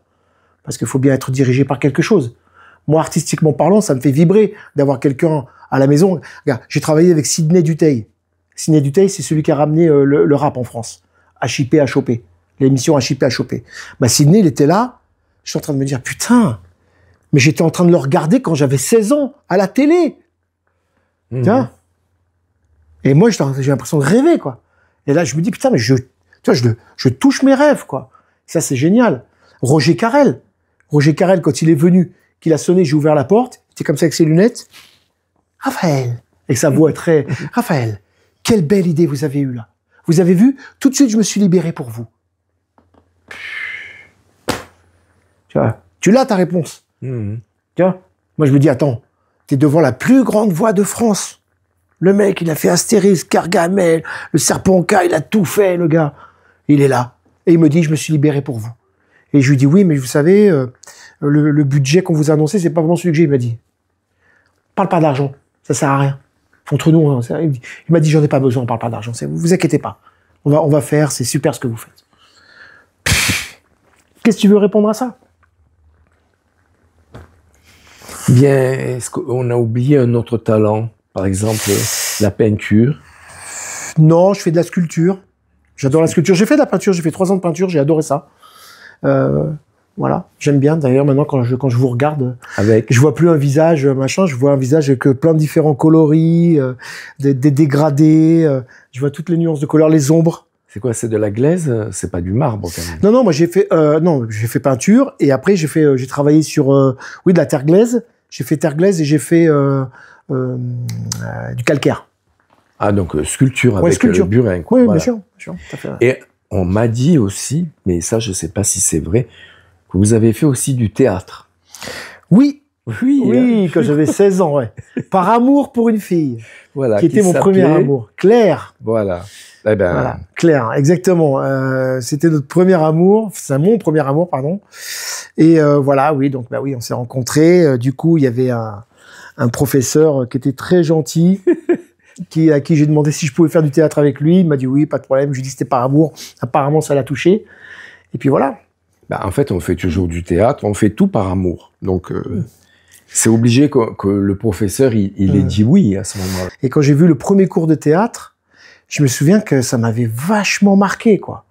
Parce qu'il faut bien être dirigé par quelque chose. Moi, artistiquement parlant, ça me fait vibrer d'avoir quelqu'un à la maison. J'ai travaillé avec Sidney Duteil. Sidney Duteil, c'est celui qui a ramené euh, le, rap en France. HIP, chopé L'émission HIP, HOP. Bah, Sidney, il était là. Je suis en train de me dire, putain, mais j'étais en train de le regarder quand j'avais 16 ans, à la télé. Mhm. Tiens. Et moi, j'ai l'impression de rêver, quoi. Et là, je me dis, putain, mais je, tu je, touche mes rêves, quoi. Ça, c'est génial. Roger Carrel. Roger Carrel, quand il est venu, qu'il a sonné, j'ai ouvert la porte, il était comme ça avec ses lunettes. Raphaël. Et sa voix est très, Raphaël, quelle belle idée vous avez eue là. Vous avez vu, tout de suite, je me suis libéré pour vous. Tu tu l'as ta réponse. Mmh. Tiens. moi je me dis, attends, es devant la plus grande voix de France. Le mec, il a fait Astéris, Cargamel, le serpent K, il a tout fait, le gars. Il est là. Et il me dit, je me suis libéré pour vous. Et je lui dis, oui, mais vous savez, euh, le, budget qu'on vous a annoncé, c'est pas vraiment celui que j'ai. Il m'a dit, parle pas d'argent, ça sert à rien entre nous, hein, il m'a dit, j'en ai pas besoin, on parle pas d'argent, vous vous inquiétez pas. On va, faire, c'est super ce que vous faites. Qu'est-ce que tu veux répondre à ça Bien, est-ce qu'on a oublié un autre talent Par exemple, la peinture Non, je fais de la sculpture. J'adore la sculpture. J'ai fait de la peinture, j'ai fait trois ans de peinture, j'ai adoré ça. Euh, voilà, j'aime bien. D'ailleurs, maintenant, quand je, quand je vous regarde, Avec. je vois plus un visage euh, machin, je vois un visage avec euh, plein de différents coloris, euh, des, dégradés, je vois toutes les nuances de couleurs, les ombres. C'est quoi C'est de la glaise C'est pas du marbre quand même. Non, non, moi j'ai fait, non, j'ai fait peinture et après j'ai fait, j'ai travaillé sur, oui, de la terre glaise. J'ai fait terre glaise et j'ai fait du calcaire. Ah donc sculpture avec le burin. Oui, bien sûr, Et on m'a dit aussi, mais ça je sais pas si c'est vrai vous avez fait aussi du théâtre. Oui. Oui, hein. oui quand j'avais 16 ans, ouais. Par amour pour une fille. Voilà. Qui, était mon premier amour. Claire. Voilà. Eh ben. voilà. Claire, exactement. Euh, c'était notre premier amour. C'est mon premier amour, pardon. Et euh, voilà, oui, donc, bah oui, on s'est rencontrés. Euh, du coup, il y avait un, professeur qui était très gentil. Qui, à qui j'ai demandé si je pouvais faire du théâtre avec lui. Il m'a dit oui, pas de problème. Je lui ai dit c'était par amour. Apparemment, ça l'a touché. Et puis voilà. Bah, en fait, on fait toujours du théâtre, on fait tout par amour. Donc, euh, mm. c'est obligé que, le professeur, il, il ait mm. dit oui à ce moment-là. Et quand j'ai vu le premier cours de théâtre, je me souviens que ça m'avait vachement marqué, quoi.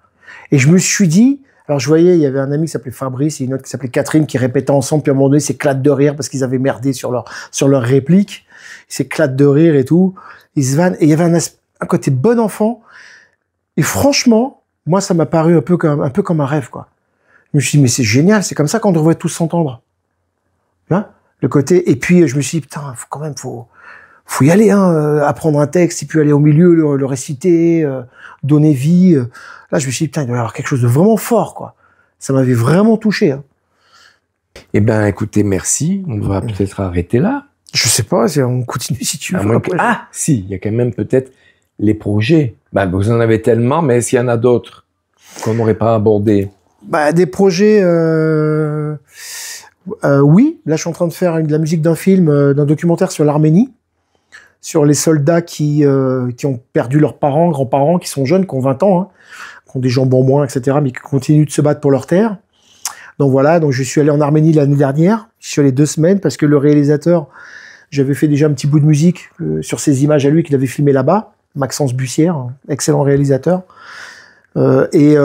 Et je me suis dit, alors je voyais, il y avait un ami qui s'appelait Fabrice et une autre qui s'appelait Catherine qui répétaient ensemble, puis à un moment donné, s'éclatent de rire parce qu'ils avaient merdé sur leur, sur leur réplique. Ils s'éclatent de rire et tout. Ils se vannent. Et il y avait un, un côté bon enfant. Et franchement, moi, ça m'a paru un peu comme, un peu comme un rêve, quoi. Je me suis dit, mais c'est génial, c'est comme ça qu'on devrait tous s'entendre. le côté, et puis je me suis dit, putain, faut quand même, faut, faut y aller, hein, euh, apprendre un texte, et puis aller au milieu, le, réciter, euh, donner vie. Euh. Là, je me suis dit, putain, il doit y avoir quelque chose de vraiment fort, quoi. Ça m'avait vraiment touché. Hein. Eh bien, écoutez, merci. On va peut-être arrêter là. Je sais pas, on continue si tu veux. Ah, si, il y a quand même peut-être les projets. Bah, vous en avez tellement, mais s'il y en a d'autres qu'on n'aurait pas abordé bah, Des projets... Euh, euh, oui, là je suis en train de faire de la musique d'un film, euh, d'un documentaire sur l'Arménie, sur les soldats qui, qui ont perdu leurs parents, grands-parents, qui sont jeunes, qui ont 20 ans, hein, qui ont des jambons moins, etc., mais qui continuent de se battre pour leur terre. Donc voilà, donc je suis allé en Arménie l'année dernière, sur les deux semaines parce que le réalisateur, j'avais fait déjà un petit bout de musique sur ces images à lui qu'il avait filmé là-bas, Maxence Bussière, hein, excellent réalisateur. et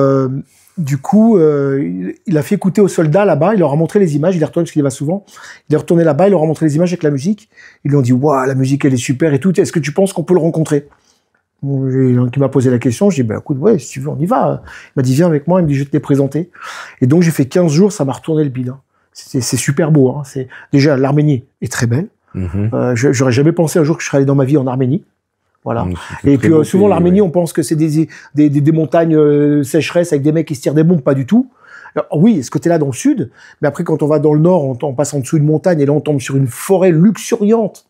du coup, euh, il a fait écouter aux soldats là-bas, il leur a montré les images, il est retourné parce qu'il y va souvent, il est retourné là-bas, il leur a montré les images avec la musique, ils lui ont dit, waouh, la musique elle est super et tout, est-ce que tu penses qu'on peut le rencontrer donc, il m'a posé la question, j'ai dit, bah, écoute, ouais, si tu veux, on y va. Il m'a dit, viens avec moi, il me dit, je te les présenter. Et donc, j'ai fait 15 jours, ça m'a retourné le bilan. C'est super beau. Hein. C'est Déjà, l'Arménie est très belle. Mm-hmm. Euh, je J'aurais jamais pensé un jour que je serais allé dans ma vie en Arménie. Voilà. Et puis euh, souvent l'Arménie, on pense que c'est des, des, montagnes euh, sécheresses avec des mecs qui se tirent des bombes, pas du tout. oui, ce côté-là dans le sud, mais après quand on va dans le nord, on, on, passe en dessous une montagne et là on tombe sur une forêt luxuriante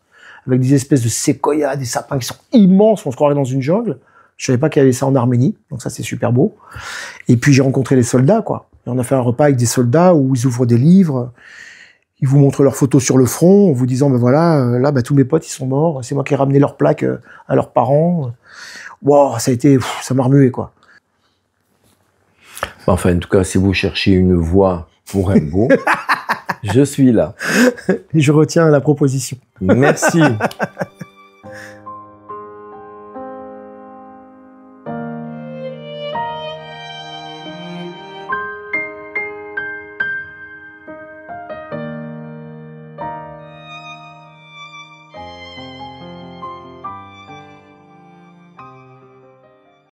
avec des espèces de séquoias, des sapins qui sont immenses, on se croirait dans une jungle. Je savais pas qu'il y avait ça en Arménie, donc ça c'est super beau. Et puis j'ai rencontré les soldats, quoi. on a fait un repas avec des soldats où ils ouvrent des livres ils vous montrent leurs photos sur le front en vous disant, ben voilà, euh, là, ben, tous mes potes, ils sont morts, c'est moi qui ai ramené leurs plaques euh, à leurs parents. Wow, ça a été, ça m'a remué, quoi. Bah, enfin, en tout cas, si vous cherchez une voix pour beau, je suis là. je retiens la proposition. Merci.